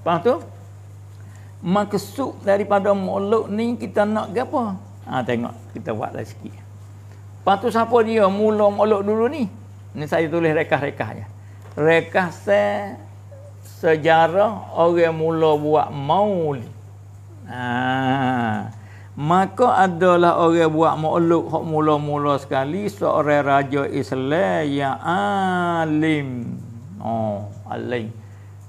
lepas tu, maksud daripada makhluk ni kita nak ke apa? Ha, tengok, kita buat lagi sikit. Lepas tu siapa dia mula makhluk dulu ni? Ni saya tulis rekah rekahnya rekah se sejarah orang mula buat maul. Ha. Maka adalah orang buat mauluk hok mula-mula sekali seorang raja Islam yang alim. Oh, alim.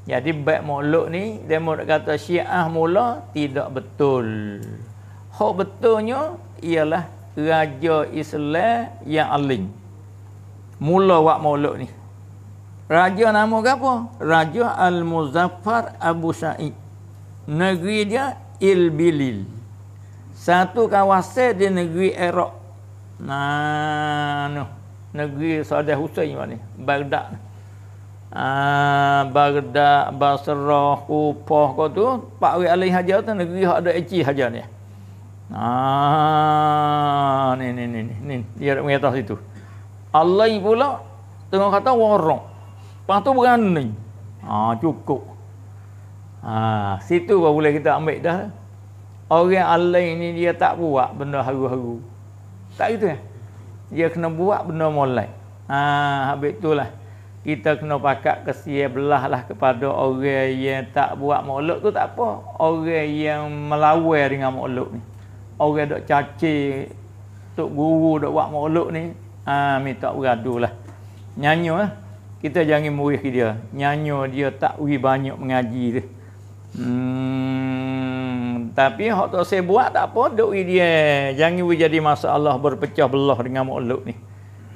Jadi baik mauluk ni dia kata Syiah mula tidak betul. Hok betulnya ialah raja Islam yang alim. Mula buat mauluk ni. Raja nama apa? Raja Al-Muzaffar Abu Sa'id. Negeri dia Ilbilil. Satu kawasan di negeri Iraq. Nah, no. negeri Saudi Hussein mana? Baghdad. Ah, Baghdad, Basrah, Kufah kau tu, Pak Wei Ali Hajar tu negeri hak ada Eci Hajar ni. Ah, ni ni ni ni, ni. dia nak mengatas situ. Allah pula tengah kata warung. Lepas tu berani. Ha, cukup. Ha, situ baru boleh kita ambil dah. Orang Allah ni dia tak buat benda haru-haru. Tak gitu ya? Dia kena buat benda mulai. Ha, habis tu lah. Kita kena pakat kesia belah lah kepada orang yang tak buat makhluk tu tak apa. Orang yang melawai dengan makhluk ni. Orang dok caci tok guru dok buat makhluk ni. Ha, minta beradu lah. Nyanyi lah kita jangan murih dia nyanyo dia tak uri banyak mengaji tu hmm, tapi hak tu saya buat tak apa duk uri dia jangan uri jadi masalah berpecah belah dengan makhluk ni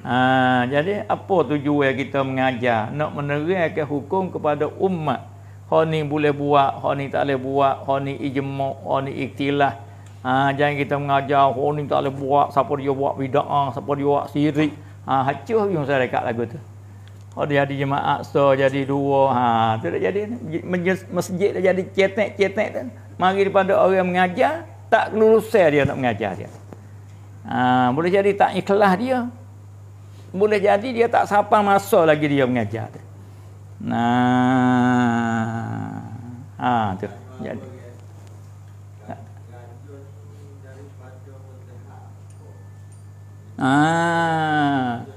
ha, jadi apa tujuan kita mengajar nak menerangkan hukum kepada umat hak ni boleh buat hak ni tak boleh buat hak ni ijmak hak ni iktilah ha, jangan kita mengajar hak ni tak boleh buat siapa dia buat bida'ah siapa dia buat sirik ha, hacuh yang saya dekat lagu tu Oh, dia jadi jemaah so jadi dua. Ha, tu dah jadi. Masjid dah jadi cetek-cetek tu. Mari daripada orang mengajar, tak kelulusan dia nak mengajar dia. Ha, boleh jadi tak ikhlas dia. Boleh jadi dia tak sapa masa lagi dia mengajar tu. Nah. Ha, tu. Jadi. Ah.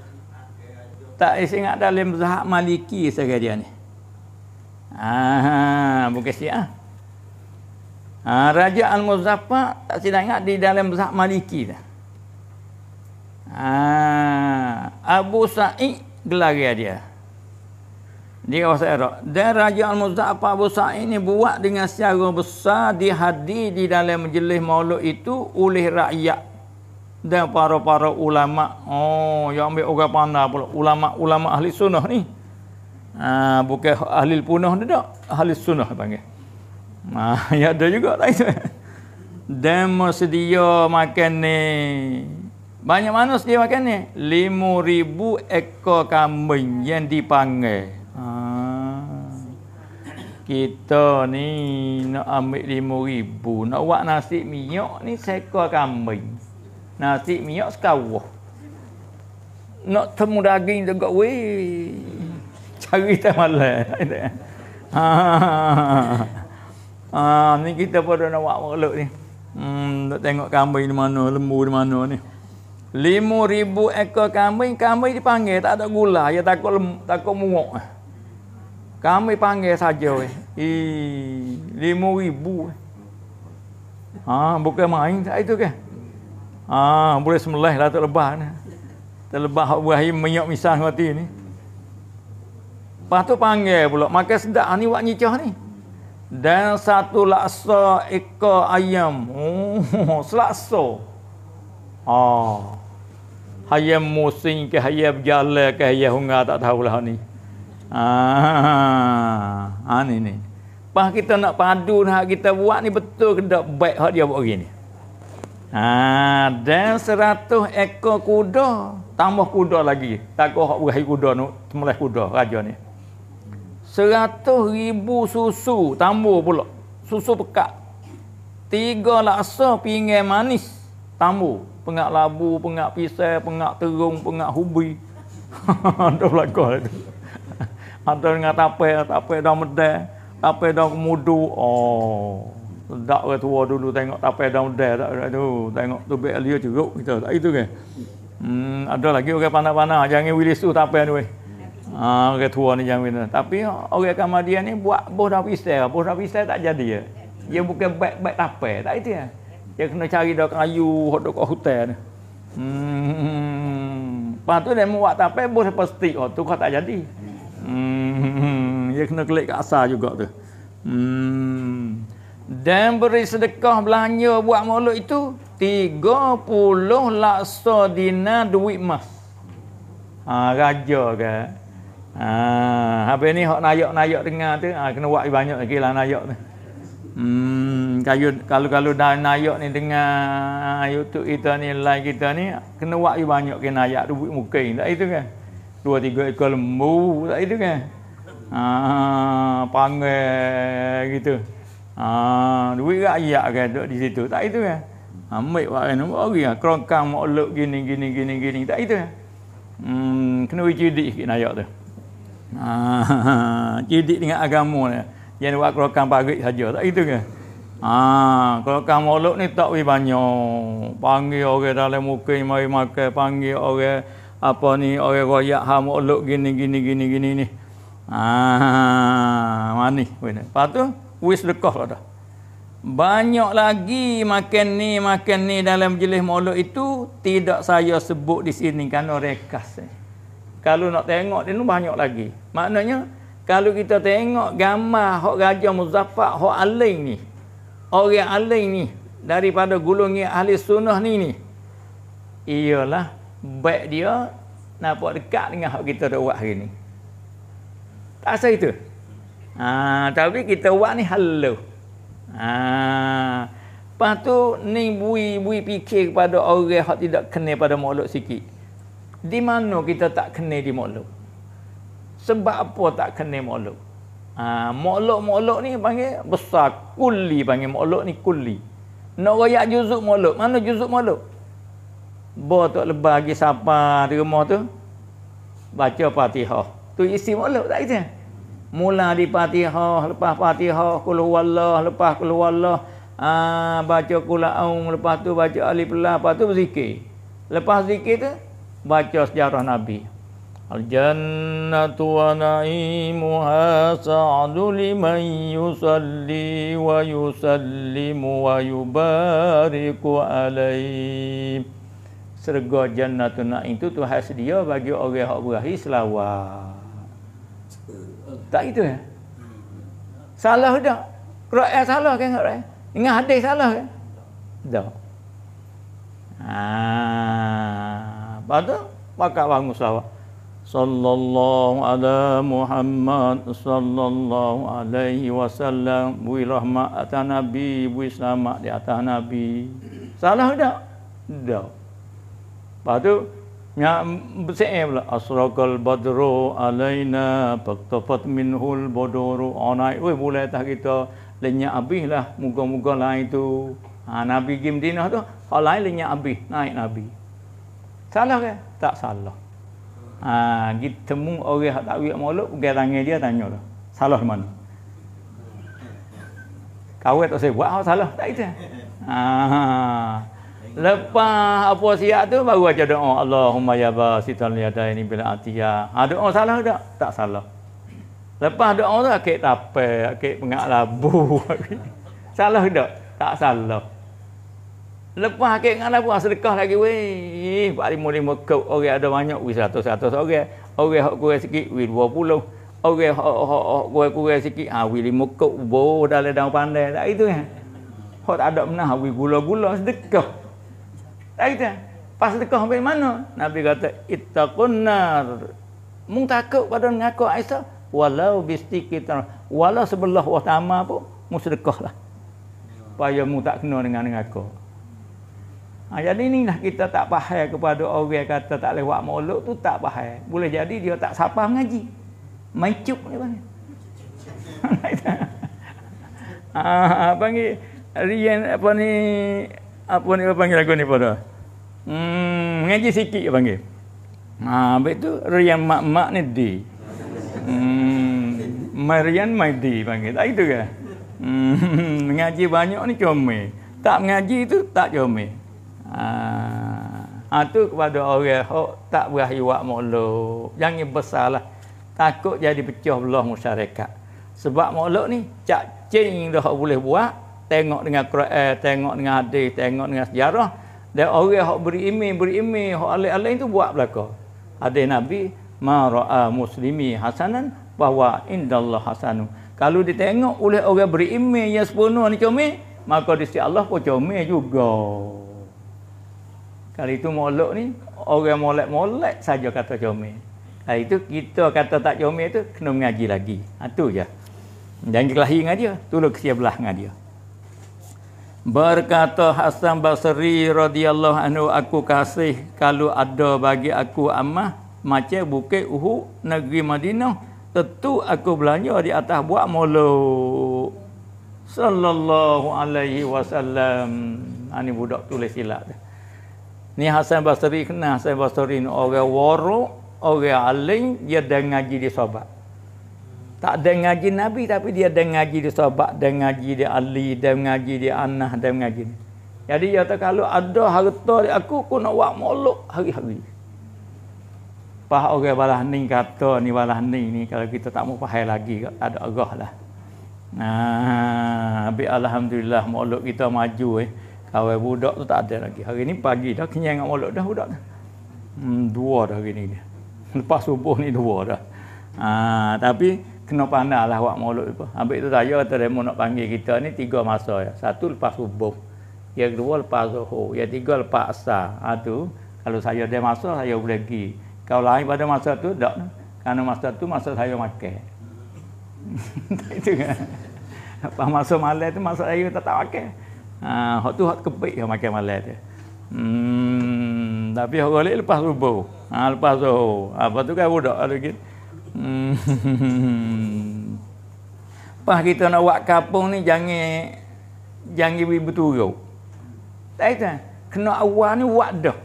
Tak ingat dalam Zahab Maliki sekarang dia ni. Ah, bukan siap. Ha, Raja Al-Muzaffa tak silap ingat di dalam Zahab Maliki. Ah, Abu Sa'id gelar dia. Dia kawasan Arab. Dan Raja Al-Muzaffa Abu Sa'id ni buat dengan secara besar dihadir di dalam majlis maulud itu oleh rakyat dan para-para ulama oh yang ambil orang pandai pula ulama-ulama ahli sunnah ni ha, bukan ahli punah dia tak ahli sunnah panggil ha, ya ada juga tak lah itu dan sedia makan ni banyak mana sedia makan ni 5000 ekor kambing yang dipanggil ha, kita ni nak ambil 5000 nak buat nasi minyak ni seekor kambing Nasi minyak sekawah. Nak temu daging juga, weh. Cari tak malam. Ha, ha, ha, ha, ha, ni kita pun nak buat makhluk ni. Hmm, nak tengok kambing di mana, lembu di mana ni. 5,000 ekor kambing, kambing dipanggil. Tak ada gula, ya takut, lem, takut muak. Kami panggil saja weh. Ih, ah Ha, bukan main itu ke? Ah, boleh semelah lah tak lebah ni. Tak lebah hak buah minyak misah mati ni. Lepas tu panggil pula. Makan sedap ni buat nyicah ni. Dan satu laksa ekor ayam. Oh, selaksa. Ah. Ayam musing ke ayam jala ke ayam hunga tak tahu lah ni. Ah. Ah ni ni. Pas kita nak padu nak kita buat ni betul ke tak baik hak dia buat gini. Ha, dan seratus ekor kuda tambah kuda lagi tak kau hak urai kuda tu semulai kuda raja ni seratus ribu susu tambah pula susu pekat tiga laksa pinggir manis tambah pengak labu pengak pisau pengak terung pengak hubi ada belakang itu ada dengan tapai tapai dah medah tapai dah kemudu oh Dak orang tua dulu tengok tapai daun der tu, tengok tu bek alia curuk kita. Tak itu ke? Hmm, ada lagi orang panah-panah jangan wilis tu tapai ni. Ha, orang tua ni jangan wilis. Tapi orang kamadian ni buat boh dah pisah, boh dah pisah tak jadi ya. Dia bukan bek-bek tapai, tak itu ya. Dia kena cari dah kayu hot dok hotel ni. Hmm. Lepas tu dia buat tapai boh pasti oh tu kau tak jadi. Hmm. Dia kena klik kat asal juga tu. Hmm. Dan beri sedekah belanja buat mulut itu 30 laksa dina duit mas. Ha, raja ke. Ha, habis ni hak nayak-nayak dengar tu. Ha, kena buat banyak lagi lah nayak tu. Hmm, kalau kalau dah nayak ni dengar ha, YouTube kita ni, live kita ni. Kena buat banyak lagi nayak duit muka. Tak itu kan? Dua tiga ekor lembu. Tak itu kan? Ha, panggil Gitu. Ah, duit rakyat kan duduk di situ. Tak itu kan. Ambil wak kan orang ya. kerongkang makhluk gini gini gini gini. Tak itu kan. Hmm, kena uji didik sikit ayat tu. Ha, ah, didik dengan agama ni. Jangan buat kerongkang parit saja. Tak itu kan. Ha, kalau kamu ni tak boleh banyak. Panggil orang dalam muka ni mari makan. Panggil orang apa ni orang royak ha makhluk gini gini gini gini ni. Ha, manis. Lepas tu, Wis dekah lah dah. Banyak lagi makan ni, makan ni dalam jelis mulut itu. Tidak saya sebut di sini. Kerana rekas. Eh. Kalau nak tengok dia ni banyak lagi. Maknanya, kalau kita tengok gambar hak Raja Muzaffar, hak Alain ni. Orang Alain ni. Daripada gulungi ahli sunnah ni ni. Iyalah. Baik dia nampak dekat dengan hak kita dah buat hari ni. Tak asal itu. Ha, tapi kita buat ni hello. Ha, lepas tu ni bui-bui fikir kepada orang yang tidak kena pada makhluk sikit. Di mana kita tak kena di makhluk? Sebab apa tak kena makhluk? Ha, makhluk-makhluk ni panggil besar. Kuli panggil makhluk ni kuli. Nak rakyat juzuk makhluk. Mana juzuk makhluk? Bo tak lebar lagi sapa di rumah tu. Baca patihah. Tu isi makhluk tak kita? Mula di Fatihah, lepas Fatihah, kul huwallah, lepas kul huwallah, ha, baca kul aum, lepas tu baca alif lam, lepas tu berzikir. Lepas zikir tu baca sejarah Nabi. Al jannatu wa na'imuha sa'du liman yusalli wa yusallimu wa yubariku alaihi. Serga jannatu na'im tu Tuhan sedia bagi orang yang berakhir selawat. Tak itu ya? Eh? Salah tak? Quran salah ke ingat eh? Ingat hadis salah ke? Tak. Ah, pada maka bangun sawah. Sallallahu ala Muhammad sallallahu alaihi wasallam bui rahmat atas nabi bui selamat di atas nabi. Salah tak? Tak. Pada Ya, saya pula asrakal badro, alaina baktafat minhul bodoru onai. Oh, Oi boleh tak kita lenyak abih lah muka-muka lain tu. Ha, Nabi dina tu, kalau lain lenyak abih, naik Nabi. Salah ke? Tak salah. Ha, kita temu orang yang tak wik maluk, gerangnya dia tanya lah. Salah mana? Kau tak saya buat, oh, salah. Tak kita. Ha, ha, ha. Lepas apa siap tu baru baca doa Allahumma ya basitan liyadaini bila atiyah. Ha doa salah tak? Tak salah. Lepas doa tu akik tape, akik pengak labu. salah tak? Tak salah. Lepas akik ngak labu sedekah lagi weh. Pak lima lima ke orang ada banyak wis 100 100 orang. Orang hok kurang sikit wis 20. Orang hok hok hok kurang kurang sikit ha wis lima ke boh dalam pandai. Tak itu kan. Hok tak ada menah wis gula-gula sedekah. Tak kita. Pas dekah sampai mana? Nabi kata, ittaqun nar. Mung takut pada mengaku Aisyah. Walau bisti kita. Walau sebelah utama pun, mung sedekah Supaya mung tak kena dengan mengaku. Ha, jadi lah kita tak pahai kepada orang yang kata tak lewat mauluk tu tak pahai. Boleh jadi dia tak sapa mengaji. Mencup ha, ni panggil. ha, panggil. Rian apa ni apa ni panggil aku ni pada. Hmm, ngaji sikit je panggil. Ha, baik tu Rian mak-mak ni di. Hmm, Marian mai di panggil. Tak itu ke? Hmm, ngaji banyak ni cuma. Tak mengaji tu tak cuma. Ha, ha, tu kepada orang hok tak berahi wak makhluk. Jangan besarlah. Takut jadi pecah belah masyarakat. Sebab makhluk ni cak cing dah boleh buat tengok dengan Quran, eh, tengok dengan hadis, tengok dengan sejarah. Dan orang yang beri berimi, yang alih-alih itu buat belaka. Ada Nabi, ma ra'a muslimi hasanan bahwa indallah hasanu. Kalau ditengok oleh orang berimi yang sepenuh ni comel, maka di sisi Allah pun comel juga. Kalau itu molek ni, orang molek-molek saja kata comel. Kalau itu kita kata tak comel itu, kena mengaji lagi. Itu ha, je. Jangan kelahi dengan dia, tulur kesia belah dengan dia. Berkata Hasan Basri radhiyallahu anhu aku kasih kalau ada bagi aku amah macam bukit Uhud negeri Madinah tentu aku belanja di atas buat molo. Sallallahu alaihi wasallam. Ani ah, budak tulis silat. tu. Ni Hasan Basri kena Hasan Basri ni orang waru, orang alim dia dah ngaji di sobat tak ada ngaji Nabi tapi dia ada ngaji di sahabat, ada ngaji di Ali, ada ngaji di Anah, ada ngaji. Jadi dia tahu kalau ada harta di aku, aku nak buat mulut hari-hari. Pah orang okay, balah ni kata ni balah ni ni kalau kita tak mau pahai lagi ada agah lah. Nah, bi alhamdulillah mulut kita maju eh. Kawai budak tu tak ada lagi. Hari ni pagi dah kenyang dengan mulut dah budak. Hmm, dua dah hari ni. Lepas subuh ni dua dah. Ah, tapi kena pandang lah awak mulut itu. Ambil tu saya kata dia nak panggil kita ni tiga masa ya. Satu lepas subuh. Yang kedua lepas zuhur. Yang tiga lepas asar. Ha, tu. Kalau saya ada masa, saya boleh pergi. Kalau lain pada masa tu, tak. Karena masa tu, masa saya makan. itu kan. Apa masa malam tu, masa saya tak, tak makan. Ha, hak tu, hak kebaik yang makan malam tu. Hmm, tapi orang lain lepas subuh. Ha, lepas zuhur. Ha, tu kan budak. Lepas tu Hmm. Pas kita nak buat kapung ni jangan jangan bagi berturut. Tak itu. Kena awal ni buat dah.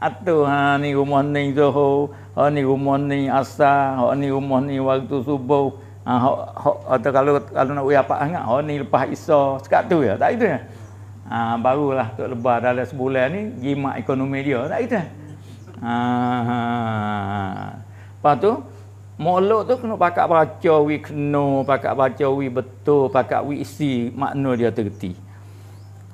Atau ha ni rumah ni Zoho, ha ni rumah ni asar, ha ni rumah ni waktu subuh. Ha, ha, ha atau kalau kalau nak uyap sangat, ha ni lepas isa, sekat tu ya. Tak itu. Ya? Ha barulah tok lebar dalam sebulan ni gimak ekonomi dia. Tak itu. Ha, ha. ha. Lepas tu, Molok tu kena pakak baca wi kena, pakak baca wi betul, pakak wi isi makna dia terti.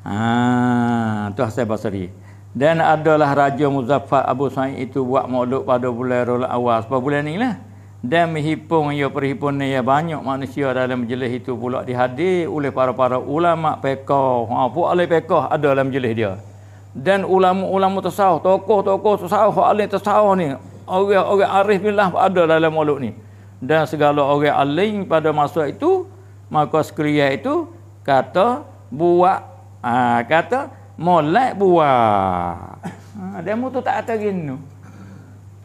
Ha, tu asal basri. Dan adalah Raja Muzaffar Abu Sa'id itu buat Molok pada bulan Rul Awal. Sebab bulan ni lah. Dan menghipung ia ya, perhipun ni ya, banyak manusia dalam jelih itu pula dihadir oleh para-para ulama pekoh. Ha, puak alih pekoh ada dalam jelih dia. Dan ulama-ulama tersawah, tokoh-tokoh tersawah, alih tersawah ni orang-orang arif bin ada dalam mulut ni dan segala orang alim pada masa itu maka sekria itu kata buat ha, kata molek buat ha, dia mutu tak ada gini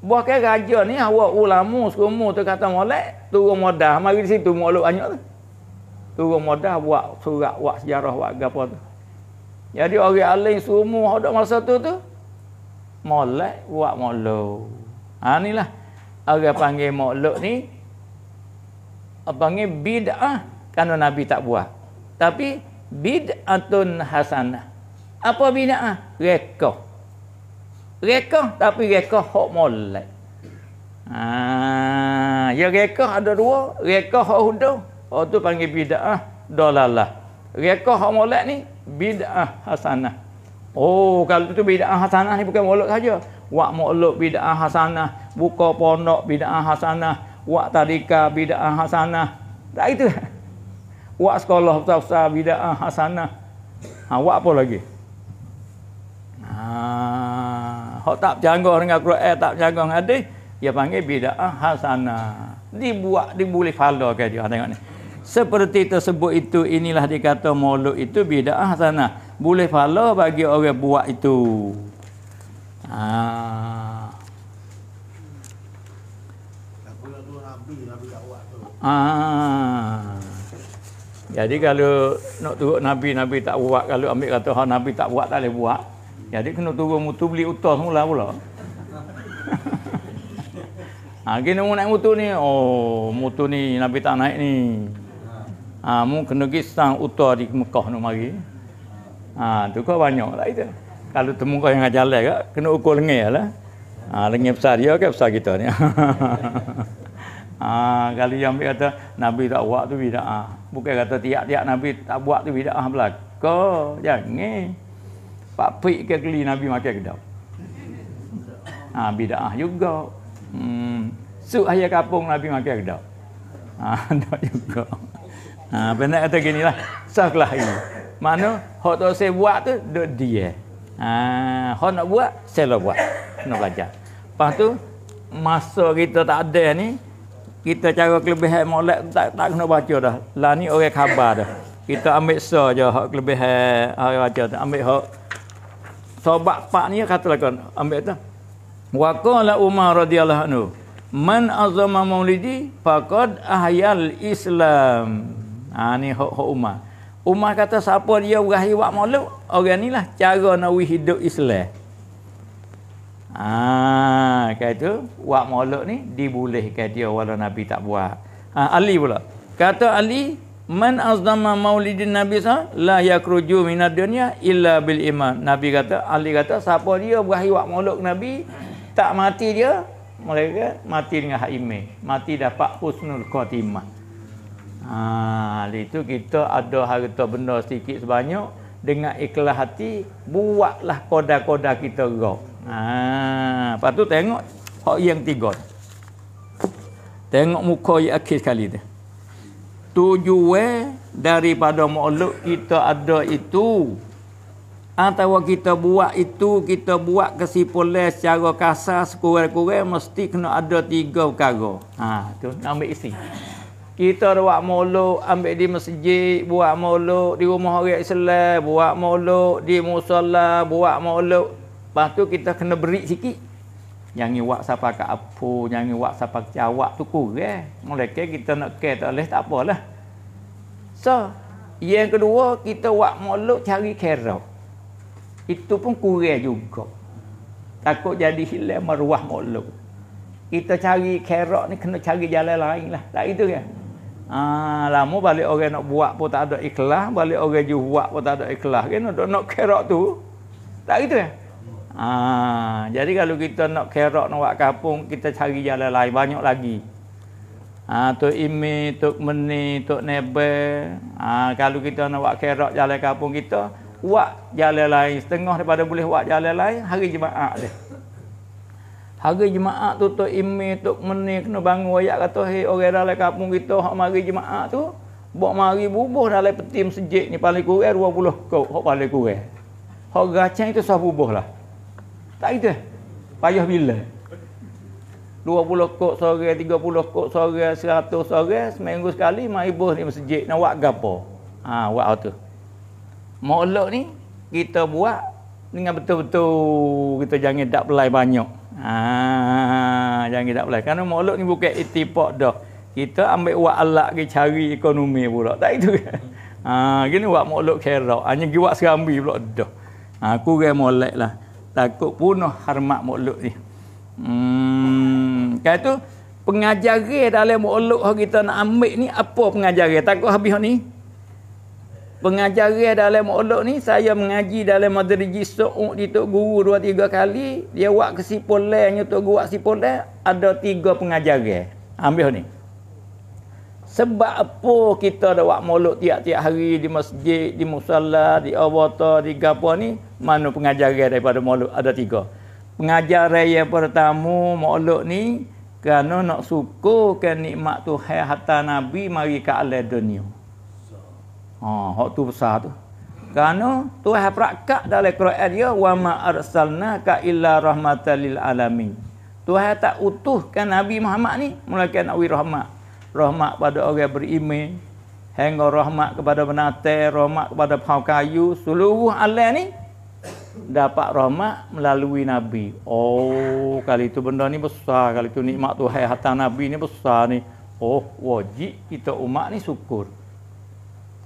buah ke raja ni awak ulama semua tu kata molek turun modah mari di situ mulut banyak tu turun modah buat surat buat sejarah buat apa tu jadi orang alim semua ada masa tu tu molek buat molek Ha inilah orang panggil makhluk ni apa panggil bid'ah kerana Nabi tak buat. Tapi bid'atun hasanah. Apa bid'ah? Rekah. Rekah tapi rekah hak molek. Ha, ya rekah ada dua, rekah hak hudah. Hak tu panggil bid'ah dalalah. Rekah hak molek ni bid'ah hasanah. Oh, kalau tu bid'ah hasanah ni bukan molek saja wa mu'luk bid'ah hasanah buka pondok bid'ah hasanah wa tadika bid'ah hasanah tak itu wa sekolah tafsa bid'ah hasanah ha wa apa lagi ha hok tak janggo dengan Quran eh, tak janggo hadis dia panggil bid'ah hasanah dibuat dibuli faldo ke dia tengok ni seperti tersebut itu inilah dikata mauluk itu bid'ah hasanah boleh fala bagi orang buat itu Ah. ah. Jadi kalau nak turut Nabi, Nabi tak buat. Kalau ambil kata ha, Nabi tak buat, tak boleh buat. Jadi kena turun mutu beli utah semula pula. ha, kena mu naik mutu ni. Oh, mutu ni Nabi tak naik ni. Ha, mu kena pergi sang utah di Mekah ni mari. Ha, tu kau banyak lah itu kalau temu kau yang ajar lek kena ukur lengan ya lah. Ha, lengan besar dia ke besar kita ni. ha, kalau yang ambil kata Nabi tak buat tu bidah. Ha. Bukan kata tiak tiak Nabi tak buat tu bidah ha, belaka. Jangan. Pak pik ke keli Nabi makan kedap. Ha, bidah ha, juga. Hmm. Suk ayah kampung Nabi makan kedap. Ha, tak juga. Ha, benar kata gini lah. Sah kelahi. Mana, hak saya buat tu, dia. Ah, nak buat, saya lah buat. Nak belajar. Lepas tu, masa kita tak ada ni, kita cara kelebihan molek tak tak kena baca dah. Lah ni orang khabar dah. Kita ambil so je hak kelebihan hari baca tu. Ambil hak sobat pak ni katalah kan ambil tu. Waqala Umar radhiyallahu anhu. Man azama maulidi faqad ahyal Islam. Ah ha, ni hak Umar. Umar kata siapa dia urahi wak makhluk orang inilah cara nak wih hidup Islam Ah, kata tu, wak makhluk ni dibolehkan dia walau Nabi tak buat ha, Ali pula kata Ali man azdama maulidin Nabi sah la yakruju minad dunia illa bil iman Nabi kata Ali kata siapa dia berahi wak makhluk Nabi tak mati dia mereka mati dengan hak iman mati dapat husnul khatimah Ah, ha, itu kita ada harta benda sedikit sebanyak dengan ikhlas hati buatlah koda-koda kita gerak. Ah, lepas tu tengok hak yang tiga. Tengok muka yang akhir sekali tu. Tujuan daripada makhluk kita ada itu atau kita buat itu kita buat kesimpulan secara kasar sekurang-kurang mesti kena ada tiga perkara. Ha tu nak ambil isi. Kita buat molok ambil di masjid, buat molok di rumah orang Islam, buat molok di musalla, buat molok. Lepas tu kita kena beri sikit. Yang ni buat siapa ke apa, yang ni buat siapa ke jawab tu kurang. Eh. Mereka kita nak care tak boleh, tak apalah. So, yang kedua, kita buat molok cari kerap. Itu pun kurang juga. Takut jadi hilang meruah molok. Kita cari kerok ni kena cari jalan lain lah. Tak itu kan? Ya? Ah, lama balik orang nak buat pun tak ada ikhlas, balik orang je buat pun tak ada ikhlas. Kan nak nak kerok tu. Tak gitu ya? Ah, jadi kalau kita nak kerok nak buat kampung, kita cari jalan lain banyak lagi. Ah, tu imi, tu meni, tu nebe. Ah, kalau kita nak buat kerok jalan kampung kita, buat jalan lain setengah daripada boleh buat jalan lain hari jumaat dia. Hari jemaah tu Tok Imi Tok Meni kena bangun ayat kata hei orang dalam kampung kita hak mari jemaah tu buat mari bubuh dalam peti masjid ni paling kurang 20 kok hak paling kurang. Hak gacang itu sah bubuh lah. Tak itu. Payah bila? 20 kok sore, 30 kok sore, 100 sore, seminggu sekali mari ibu ni masjid nak buat gapo? Ha, buat auto. tu? Molok ni kita buat dengan betul-betul kita jangan dak pelai banyak. Ah, jangan kita boleh. Karena mulut ni bukan itipak dah. Kita ambil wak alak ke cari ekonomi pula. Tak itu ke? Ah, gini wak mulut kerak. Hanya gi wak serambi pula dah. Ah, kurang molek lah. Takut punah harmat mulut ni. Hmm, kan itu pengajaran dalam mulut kita nak ambil ni apa pengajaran? Takut habis ni Pengajari dalam mu'luk ni, saya mengaji dalam madriji su'uk di Tok Guru dua tiga kali. Dia buat kesipulannya Tok Guru buat kesipulan, ada tiga pengajari. Ambil ni. Sebab apa kita ada buat mu'luk tiap-tiap hari di masjid, di musalla, di awata, di gapa ni, mana pengajari daripada mu'luk? Ada tiga. Pengajari yang pertama mu'luk ni, kerana nak syukurkan nikmat tu hatta Nabi mari ke alam dunia. Oh, hak tu besar tu. Kerana Tuhan perakak dalam Quran dia wa ma arsalnaka illa rahmatan lil alamin. Tuhan tak utuhkan Nabi Muhammad ni melainkan awi rahmat. Rahmat pada orang beriman, hingga rahmat kepada penate, rahmat kepada pau kayu, seluruh alam ni dapat rahmat melalui Nabi. Oh, kali itu benda ni besar, kali itu nikmat Tuhan hatta Nabi ni besar ni. Oh, wajib kita umat ni syukur.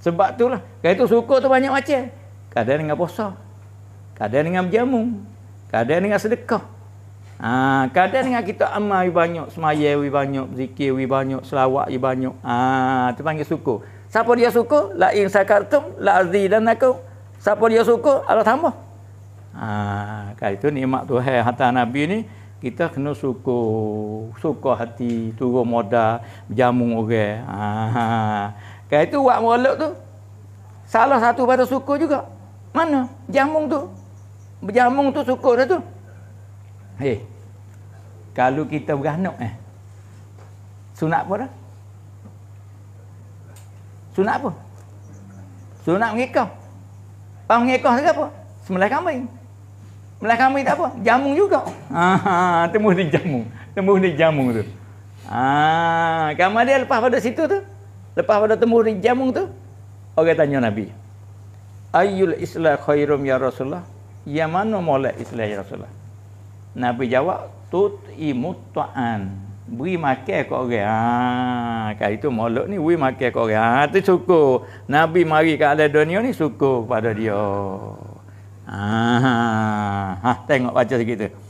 Sebab tu lah, Kalau itu suku tu banyak macam. Kadang dengan puasa. Kadang dengan berjamu. Kadang dengan sedekah. Ha, kadang dengan kita amal lebih banyak. Semaya lebih banyak. Zikir lebih banyak. Selawak lebih banyak. Ha, itu panggil suku. Siapa dia suku? Lain in sakartum. La dan aku. Siapa dia suku? Allah tambah. Ha, kalau itu nikmat Tuhan. Hatta Nabi ni kita kena suku, suku hati turun modal berjamu orang okay? ha, ha. ha. Kan itu wak mualak tu. Salah satu pada suku juga. Mana? Jamung tu. Berjamung tu suku dah tu. Hei. Eh, kalau kita beranak eh. Sunat apa dah? Sunat apa? Sunat mengikah. pang mengikah juga apa? Semelai kambing. Semelai kambing tak apa? Jamung juga. Ah, temu di jamung. Temu di jamung tu. Ah, kamu dia lepas pada situ tu. Lepas pada tembus di jamung tu, orang tanya Nabi. Ayul Islam khairum ya Rasulullah? Yang mana mula Islam ya Rasulullah? Nabi jawab, tut imut ta'an. Beri makan ke orang. Ah, kat itu mulut ni, beri makan ke orang. Ah, ha, itu syukur. Nabi mari ke alam dunia ni, syukur pada dia. Ah, ha, tengok baca segitu. tu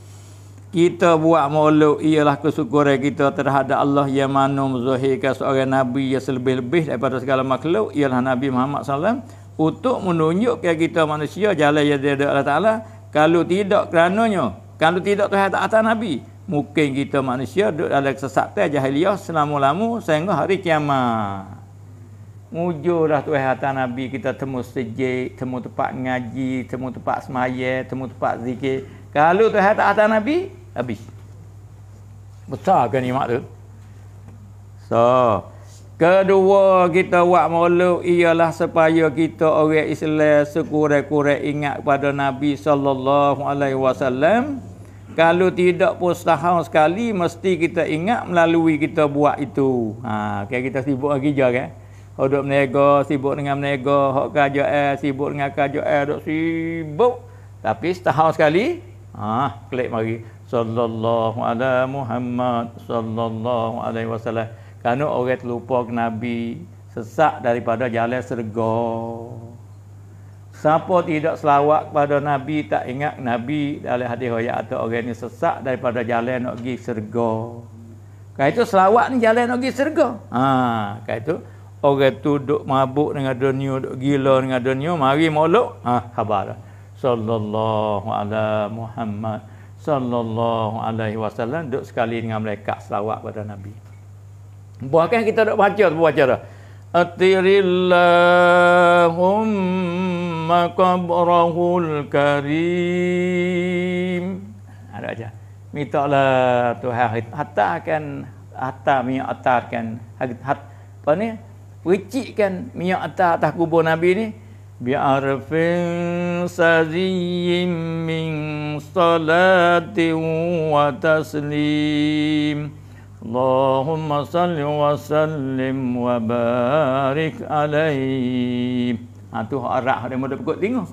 kita buat maulud ialah kesyukuran kita terhadap Allah yang Manum menzahirkan seorang nabi yang selebih-lebih daripada segala makhluk ialah Nabi Muhammad SAW untuk menunjukkan kita manusia jalan yang ada Allah Taala kalau tidak kerananya kalau tidak Tuhan tak atas nabi mungkin kita manusia duduk dalam kesesatan jahiliah selama-lama sehingga hari kiamat Mujurlah Tuhan eh, Hatta Nabi kita temu sejik, temu tempat ngaji, temu tempat semaya, temu tempat zikir. Kalau Tuhan Hatta Nabi, habis. betul ke nikmat tu? So, kedua kita buat mauluk ialah supaya kita orang Islam sekurang-kurang ingat kepada Nabi sallallahu alaihi wasallam. Kalau tidak pun setahun sekali mesti kita ingat melalui kita buat itu. Ha, kayak kita sibuk lagi je kan. Hodok menego, sibuk dengan menego, hok kerja eh, sibuk dengan kerja eh, dok sibuk. Tapi setahun sekali, ha, klik mari sallallahu ala Muhammad sallallahu alaihi wasallam. Kerana orang terlupa ke Nabi sesak daripada jalan serga. Siapa tidak selawat kepada Nabi tak ingat Nabi dalam hadis raya atau orang ni sesak daripada jalan nak pergi serga. Kalau itu selawat ni jalan nak pergi serga. Ha, kalau itu orang tu duk mabuk dengan dunia, duk gila dengan dunia, mari molok. Ha, khabar. Sallallahu alaihi Muhammad sallallahu alaihi wasallam duk sekali dengan mereka selawat pada nabi bukan kita nak baca tu baca dah atirillahumma qabrahul karim ada ha, aja minta lah tuhan hatta akan hatta minyak atarkan hat apa ni percikkan minyak atar atas kubur nabi ni min بعرف wa taslim. Allahumma وتسليم wa صل wa barik عليه ha, tu arah dia mula pekut tengok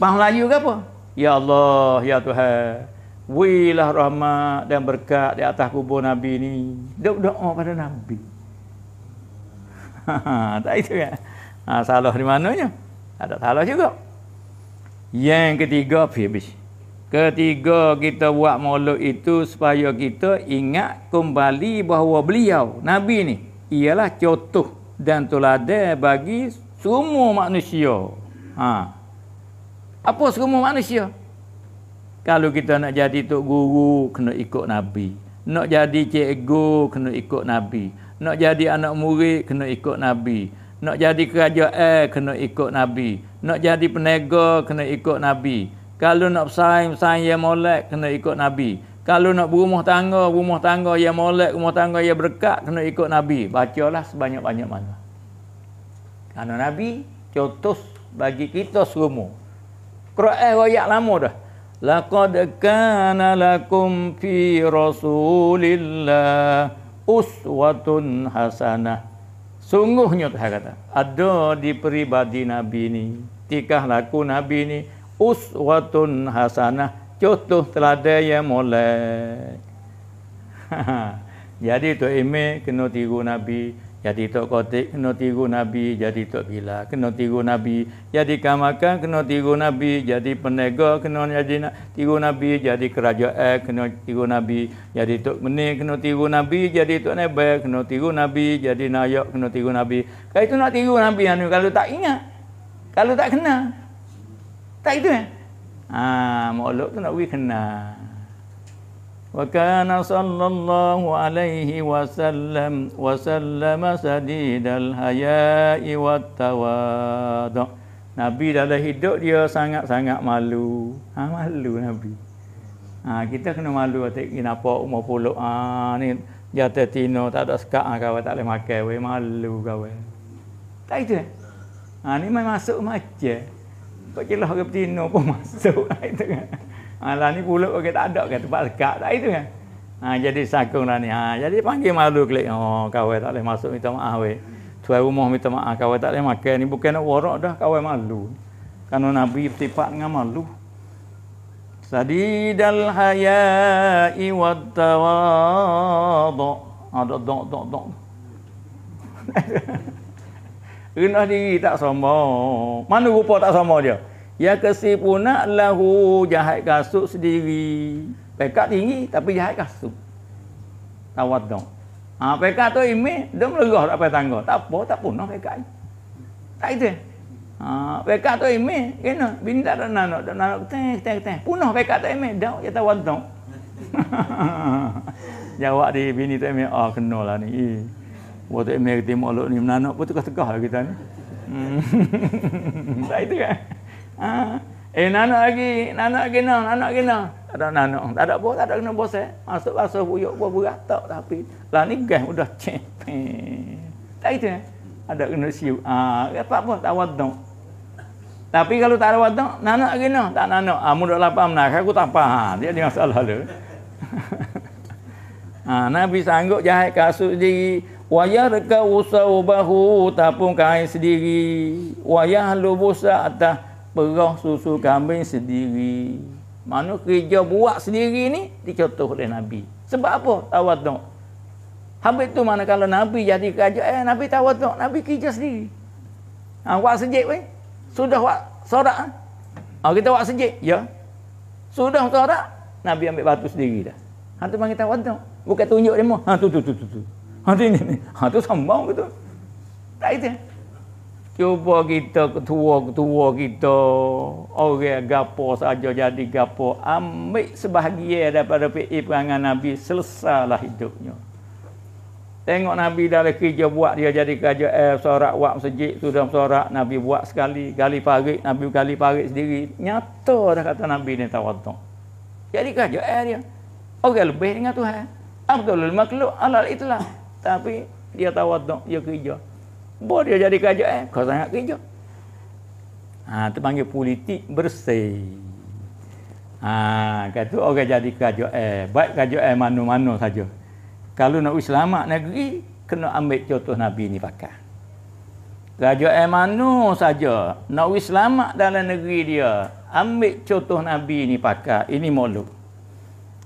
Pang Melayu ke apa? Ya Allah, Ya Tuhan Wilah rahmat dan berkat di atas kubur Nabi ni Doa-doa pada Nabi ha, Tak itu kan? Ha, salah di mananya? Ada salah juga. Yang ketiga, habis. Ketiga kita buat mulut itu supaya kita ingat kembali bahawa beliau, Nabi ni, ialah contoh dan teladan bagi semua manusia. Ha. Apa semua manusia? Kalau kita nak jadi tok guru, kena ikut Nabi. Nak jadi cikgu, kena ikut Nabi. Nak jadi anak murid, kena ikut Nabi. Nak jadi kerajaan eh, kena ikut Nabi. Nak jadi peniaga kena ikut Nabi. Kalau nak bersaing-saing yang molek kena ikut Nabi. Kalau nak berumah tangga, rumah tangga yang molek, rumah tangga yang berkat kena ikut Nabi. Bacalah sebanyak-banyak mana. Karena Nabi contoh bagi kita semua. Quran royak lama dah. Laqad kana lakum fi Rasulillah uswatun hasanah. Sungguhnya Tuhan kata, ada di peribadi Nabi ini, tikah laku Nabi ini, uswatun hasanah, contoh teladan yang mulai. Jadi Tuhan ime kena tiru Nabi, jadi tok kotik kena tiru Nabi, jadi tok bila kena tiru Nabi, jadi kamakan kena tiru Nabi, jadi penega kena jadi nak tiru Nabi, jadi kerajaan eh, kena tiru Nabi, jadi tok meni kena tiru Nabi, jadi tok nebel kena tiru Nabi, jadi nayak kena tiru Nabi. Kalau itu nak tiru Nabi anu kalau tak ingat, kalau tak kenal. Tak itu eh. Ah, makhluk tu nak wi kenal. وكان صلى الله عليه وسلم وسلم سديد Wa والتواضع Nabi dalam hidup dia sangat-sangat malu. Ha, malu Nabi. Ha, kita kena malu kata kenapa umur puluh ha, ni jatuh tino tak ada sekak ha, kawan tak boleh makan we malu kawan. Tak itu. Eh? Ha ni main masuk macam. Kok kilah ke tino pun masuk. Ha, itu kan. Alah ah, ni pulut ke tak ada ke tempat lekat tak itu kan. Ha, jadi sakung lah ni. Ha, jadi panggil malu klik. Oh kawai tak boleh masuk minta maaf weh. Tuan rumah minta maaf kawai tak boleh makan. Ni bukan nak warak dah kawai malu. Kerana Nabi bertipat dengan malu. Sadidal hayai wa tawadok. Ha, dok, dok, dok, dok. Rendah diri tak sama. Mana rupa tak sama dia? Ya kasih puna lahu jahat kasut sendiri. Pekat tinggi tapi jahat kasut. Tawad dong. Ha, pekat tu ime, dia melegah tak payah tangga. Tak apa, tak puna pekat. Tak itu. Ha, pekat tu ime, kena. Bini tak ada nanak, tak nanak. Teng, teng, teng. Punah pekat tu ime. Dau, ya tawad dong. Jawab di bini tu ime. Ah, oh, kenal lah ni. Eh. Buat tu ime kita lu ni. Menanak pun tukar-tukar lah kita ni. Hmm. tak itu kan? Ha? Eh, nana lagi. Nana kena, nana kena. Tak ada nana. Tak ada bos, tak ada kena bos. Eh? Masuk basuh buyuk pun beratak tapi. Lah ni gas sudah cepe. Tak itu eh? Ada kena siu. Ha, apa pun tak wadong Tapi kalau tak ada wadok, nana kena. Tak nana. Ha, ah, mudah lapar menarik. Aku tak faham. Dia ada salah dia. ha, Nabi sanggup jahit kasut sendiri. Wayah reka usah ubahu tapung kain sendiri. Wayah lubusa atas perah susu kambing sendiri. Mana kerja buat sendiri ni dicontoh oleh Nabi. Sebab apa? Tawaduk. Habis tu mana kalau Nabi jadi kerja, eh Nabi tawaduk, Nabi kerja sendiri. Ha, buat sejik pun. Sudah buat sorak. Ha? ha, kita buat sejik, ya. Sudah sorak, Nabi ambil batu sendiri dah. Hantu panggil tawaduk. Bukan tunjuk dia mau. Ha, tu, tu, tu, tu. tu. Ha, ni, ni. Ha, tu sambang gitu. Tak itu. Ya? Cuba kita ketua-ketua kita orang gapo saja jadi gapo ambil sebahagian daripada fi perangan nabi selesalah hidupnya. Tengok nabi dari kerja buat dia jadi kerja eh sorak wak masjid sudah dalam sorak nabi buat sekali kali parit nabi kali parit sendiri. Nyata dah kata nabi ni tawaddu. Jadi kerja eh dia. Orang lebih dengan Tuhan. Abdul makhluk alal itulah. Tapi dia tawaddu dia kerja. Boleh dia jadi kerajaan, eh? kau sangat kerja. Ha, itu panggil politik bersih. Ha, kata orang jadi kerajaan, eh? baik kerajaan mana-mana saja. Kalau nak selamat negeri, kena ambil contoh Nabi ni pakai. Raja Emanu saja nak selamat dalam negeri dia. Ambil contoh Nabi ni pakai. Ini malu.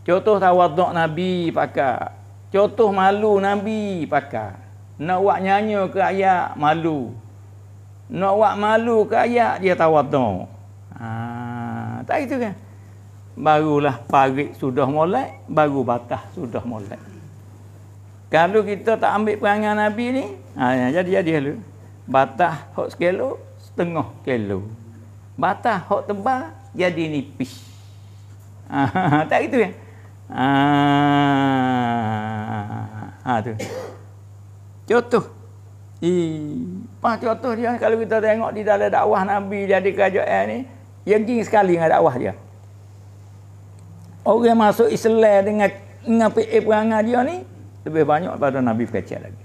Contoh tawaduk Nabi pakai. Contoh malu Nabi pakai. Nak buat nyanyi ke ayat, malu. Nak buat malu ke ayat, dia tawadu. Ha, tak itu kan? Barulah parit sudah mulai, baru batas sudah mulai. Kalau kita tak ambil perangai Nabi ni, ha, jadi-jadi ya, dulu. Lah. Batas hot sekelo, setengah kelu. Batas hot tebal, jadi nipis. Ha, tak itu kan? Ha, ha, tu jatuh. Ipa jatuh dia kalau kita tengok di dalam dakwah Nabi dia di kerajaan ni yang sekali dengan dakwah dia. Orang masuk Islam dengan dengan PA perangai dia ni lebih banyak pada Nabi kecil lagi.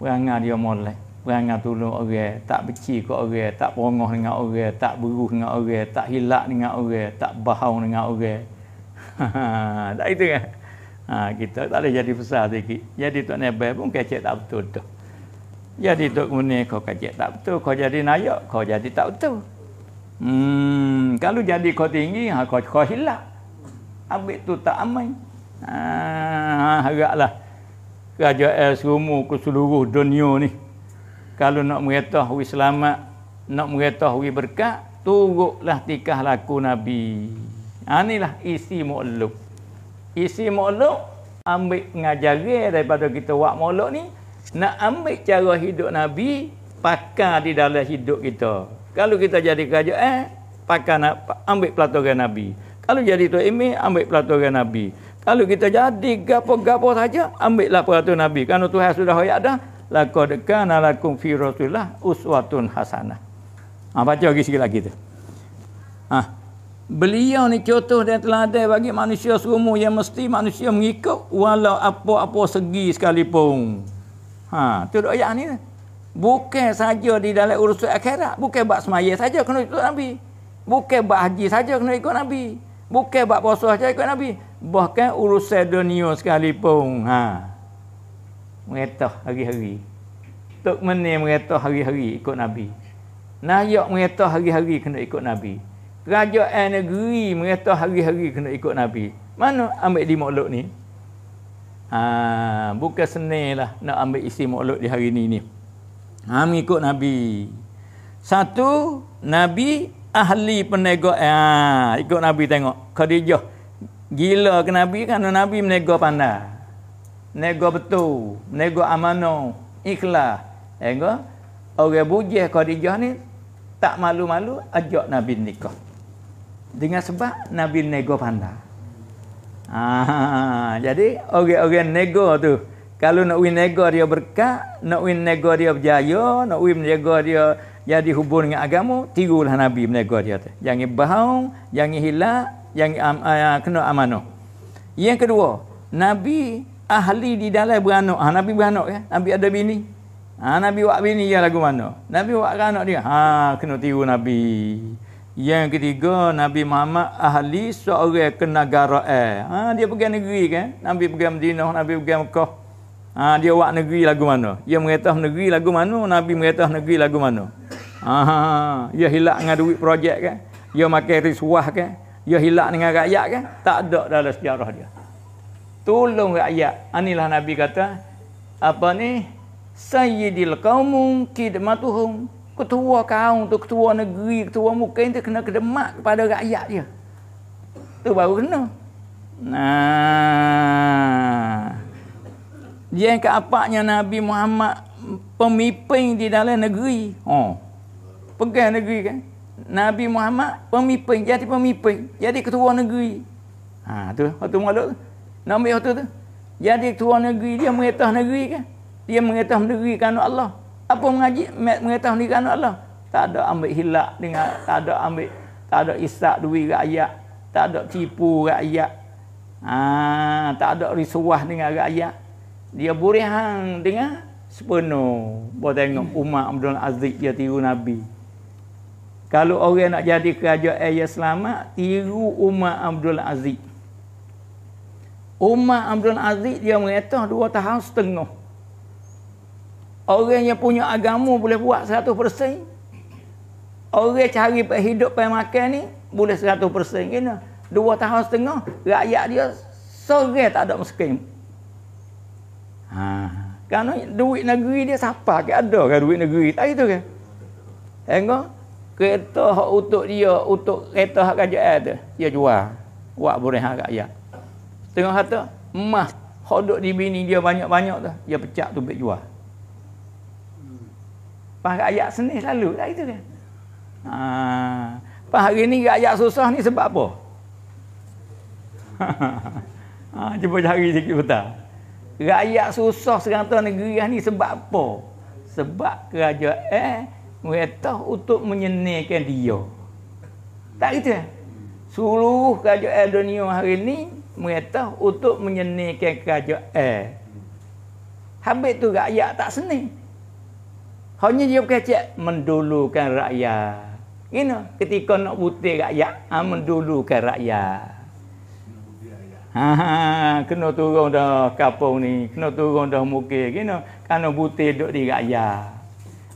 Perangai dia mulai. Perangai tolong orang. Tak beci ke orang. Tak perangai dengan orang. Tak beruh dengan orang. Tak hilak dengan orang. Tak bahau dengan orang. tak itu kan? Ha, kita tak boleh jadi besar sikit. Jadi Tok Nebel pun kecek tak betul tu. Jadi Tok Muni kau kecek tak betul. Kau jadi nayak, kau jadi tak betul. Hmm, kalau jadi kau tinggi, ha, kau, kau hilang. Ambil tu tak aman. Ha, haraplah. Raja El Serumu ke seluruh dunia ni. Kalau nak meretah wis selamat, nak meretah wis berkat, turutlah tikah laku Nabi. Ha, inilah isi mu'luk isi makhluk ambil mengajari daripada kita buat makhluk ni nak ambil cara hidup Nabi pakar di dalam hidup kita kalau kita jadi eh pakar nak ambil pelaturan Nabi kalau jadi Tuan Emi ambil pelaturan Nabi kalau kita jadi gapo-gapo saja ambil lah peraturan Nabi kalau Tuhan sudah hoyak dah laqad kana lakum fi rasulillah uswatun hasanah ha, baca lagi sikit lagi tu ha. Beliau ni contoh dan teladan bagi manusia semua yang mesti manusia mengikut walau apa-apa segi sekalipun. Ha, tu dok ayat ni. Bukan saja di dalam urusan akhirat, bukan buat semaya saja kena ikut Nabi. Bukan buat haji saja kena ikut Nabi. Bukan buat puasa saja ikut Nabi. Bahkan urusan dunia sekalipun. Ha. Mengetah hari-hari. Tok menim mengetah hari-hari ikut Nabi. Nayak mengetah hari-hari kena ikut Nabi. Raja negeri mereka hari-hari kena ikut Nabi. Mana ambil di makhluk ni? Ha, bukan senil lah nak ambil isi makhluk di hari ni ni. Ha, mengikut Nabi. Satu, Nabi ahli penego. Ha, ikut Nabi tengok. Khadijah. Gila ke Nabi kerana Nabi menego pandai. Nego betul. Menego amanah. Ikhlas. Tengok. Orang bujah Khadijah ni tak malu-malu ajak Nabi nikah dengan sebab Nabi nego pandai. Ah, jadi orang-orang nego tu kalau nak win nego dia berkat, nak win nego dia berjaya, nak win nego dia jadi hubung dengan agama, tirulah Nabi nego dia tu. Jangan bahau, jangan hilang, jangan am, uh, kena amanah. Yang kedua, Nabi ahli di dalam beranak. Ha, Nabi beranak ya? Nabi ada bini. Ha, Nabi wak bini ya lagu mana? Nabi buat anak dia. Ha, kena tiru Nabi. Yang ketiga Nabi Muhammad ahli seorang kenegaraan. Ha dia pergi negeri kan? Nabi pergi Madinah, Nabi pergi Mekah. Ha dia buat negeri lagu mana? Dia meretas negeri lagu mana? Nabi meretas negeri lagu mana? Ha ha. Dia hilak dengan duit projek kan? Dia makan risuah kan? Dia hilak dengan rakyat kan? Tak ada dalam sejarah dia. Tolong rakyat. Anilah ha, Nabi kata apa ni? Sayyidil qaumun khidmatuhum ketua kaum tu ketua negeri ketua mukain tu kena kedemak kepada rakyat dia tu baru kena nah dia yang keapaknya Nabi Muhammad pemimpin di dalam negeri oh pegang negeri kan Nabi Muhammad pemimpin jadi pemimpin jadi ketua negeri ha tu waktu malu tu nak ambil tu jadi ketua negeri dia merintah negeri kan dia merintah negeri kan Allah apa mengaji mengetahui diri anak Allah tak ada ambil hilak dengan tak ada ambil tak ada isak duit rakyat tak ada tipu rakyat ha, tak ada risuah dengan rakyat dia burihan dengan sepenuh buat tengok Umar Abdul Aziz dia tiru Nabi kalau orang nak jadi kerajaan yang selamat tiru Umar Abdul Aziz Umar Abdul Aziz dia mengetah dua tahun setengah Orang yang punya agama boleh buat 100%. Orang cari hidup pay makan ni boleh 100% gini. Dua tahun setengah rakyat dia sore tak ada miskin. Ha. Kerana duit negeri dia siapa ke ada kan duit negeri tak itu kan. Tengok kereta hak untuk dia untuk kereta hak kerajaan tu dia jual buat boleh rakyat. Tengok kata emas hak duk di bini dia banyak-banyak tu dia pecah tu bagi jual. Pas rakyat senih selalu lah itu kan. Ha. Pas hari ni rakyat susah ni sebab apa? ha, cuba cari sikit betul. Rakyat susah serantau negeri ni sebab apa? Sebab kerajaan eh, mereka untuk menyenangkan dia. Tak gitu ya? Seluruh kerajaan dunia hari ini mereka untuk menyenangkan kerajaan. Habis tu rakyat tak senang. Hanya dia kecek mendulukan rakyat. Gino ketika nak butir rakyat, ha, mendulukan rakyat. Ha, ha, kena turun dah kapung ni. Kena turun dah mukir. Gino kena butir duduk di rakyat.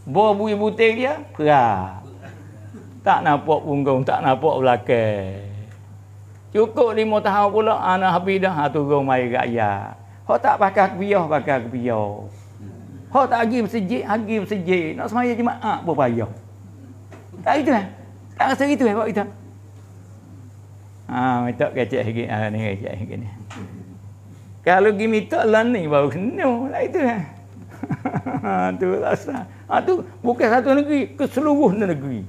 Bawa bui butir dia, perak. Tak nampak punggung, tak nampak belakang. Cukup lima tahun pula, anak habis dah ha, turun main rakyat. Kau tak pakai kebiah, pakai kebiah. Hak tak pergi masjid, pergi masjid. Nak semaya jemaah pun payah. Tak gitu lah. Tak rasa gitu lah buat kita. Haa, ah, minta kacak sikit. Haa, ah, ni kacak sikit ni. Kalau pergi minta lah ni, baru kena. Tak gitu lah. Itu kan? rasa. Ha, tu bukan satu negeri, keseluruh negeri.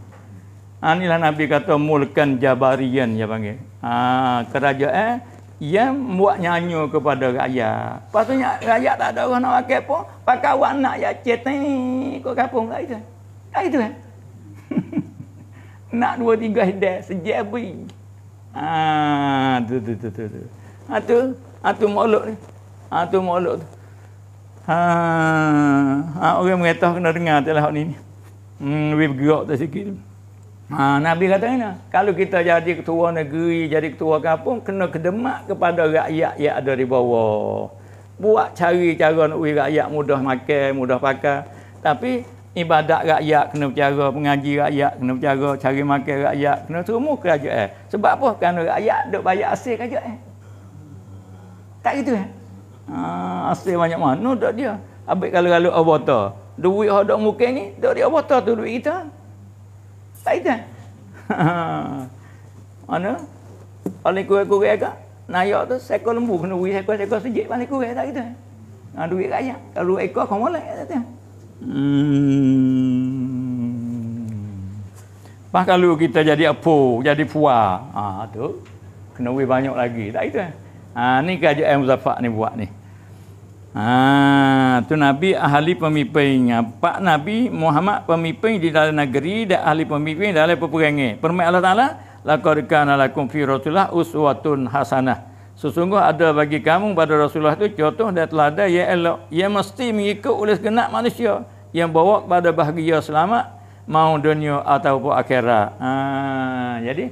Ha, inilah Nabi kata mulkan jabarian, dia panggil. Ha, kerajaan, yang buat nyanyi kepada rakyat. Lepas tu rakyat tak ada orang nak pakai pun, pakai awak nak ya cetek kau kapung lah itu. Tak itu eh. nak dua tiga hidup sejabi. Ah, ha, tu tu tu tu. tu. Ha tu, ha tu molok ni. Ha tu molok tu. Ha, ha orang mengatah kena dengar telah hak ni. Hmm, lebih bergerak tu sikit. Ha, Nabi kata ini, kalau kita jadi ketua negeri, jadi ketua kampung, kena kedemak kepada rakyat yang ada di bawah. Buat cari cara nak beri rakyat mudah makan, mudah pakai. Tapi ibadat rakyat kena bercara, pengaji rakyat kena bercara, cari makan rakyat kena semua kerajaan. Eh, sebab apa? Kerana rakyat duk bayar asil kerajaan. Eh. Tak gitu kan? Eh? Ha, asil banyak mana? Duk dia. Habis kalau-kalau abota. Duit yang duk muka ni, duk dia abota tu duit kita. Tak Syaitan. Mana? Paling kurai-kurai ke? Nayak tu seko lembu kena wui seko seko sejik paling kurai tak kita. Ha duit kaya. Kalau ekor kau molek kata tu. Hmm. Pas kalau kita jadi apa, jadi puak. Ha tu. Kena wui banyak lagi tak kita. Ah, ha ni kajian Muzaffar ni buat ni. Ha tu Nabi ahli pemimpin. Ha, Pak Nabi Muhammad pemimpin di dalam negeri dan ahli pemimpin dalam peperangan. Permai Allah Taala laqad kana lakum fi rasulillah uswatun hasanah. Sesungguh ada bagi kamu pada Rasulullah itu contoh dan teladan yang elok. Yang mesti mengikut oleh segenap manusia. Yang bawa kepada bahagia selamat. Mau dunia ataupun akhirat. Ha, jadi,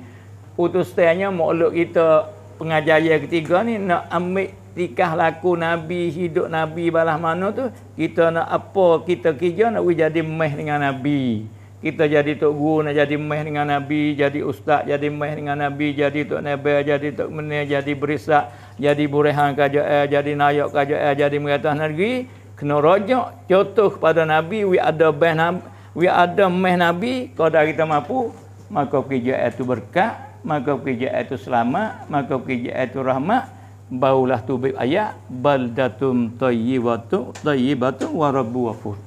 utusannya makhluk kita pengajar ketiga ni nak ambil tikah laku Nabi, hidup Nabi balah mana tu, kita nak apa kita kerja nak we jadi meh dengan Nabi. Kita jadi tok guru nak jadi meh dengan Nabi, jadi ustaz jadi meh dengan Nabi, jadi tok nebe, jadi tok menel, jadi berisak, jadi burehan kajal, jadi nayak kajal, jadi meratah negeri, kena rojak contoh pada Nabi, we ada meh Nabi, we ada meh Nabi, kalau dah kita mampu, maka kerja itu berkat, maka kerja itu selamat, maka kerja itu rahmat, baulah tu ayat baldatum tayyibatu tayyibatu wa rabbu wafur.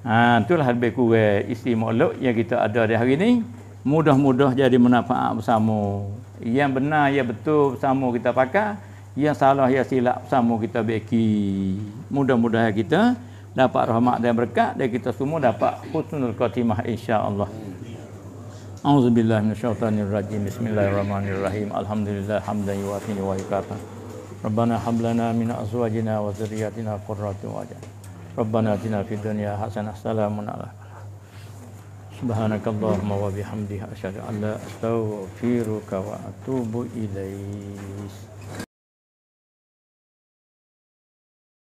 Ha itulah lebih kurang isi makhluk yang kita ada di hari ini. Mudah-mudah jadi manfaat bersama. Yang benar ya betul bersama kita pakai, yang salah ya silap bersama kita beki. Mudah-mudahan kita dapat rahmat dan berkat dan kita semua dapat khusnul khatimah insya-Allah. أعوذ بالله من الشيطان الرجيم بسم الله الرحمن الرحيم الحمد لله حمدا يوافي ويكافئ ربنا هب لنا من أزواجنا وذرياتنا قرة أعين ربنا آتنا في الدنيا حسنة سلام على سبحانك اللهم وبحمدك أشهد أن لا أستغفرك وأتوب إليك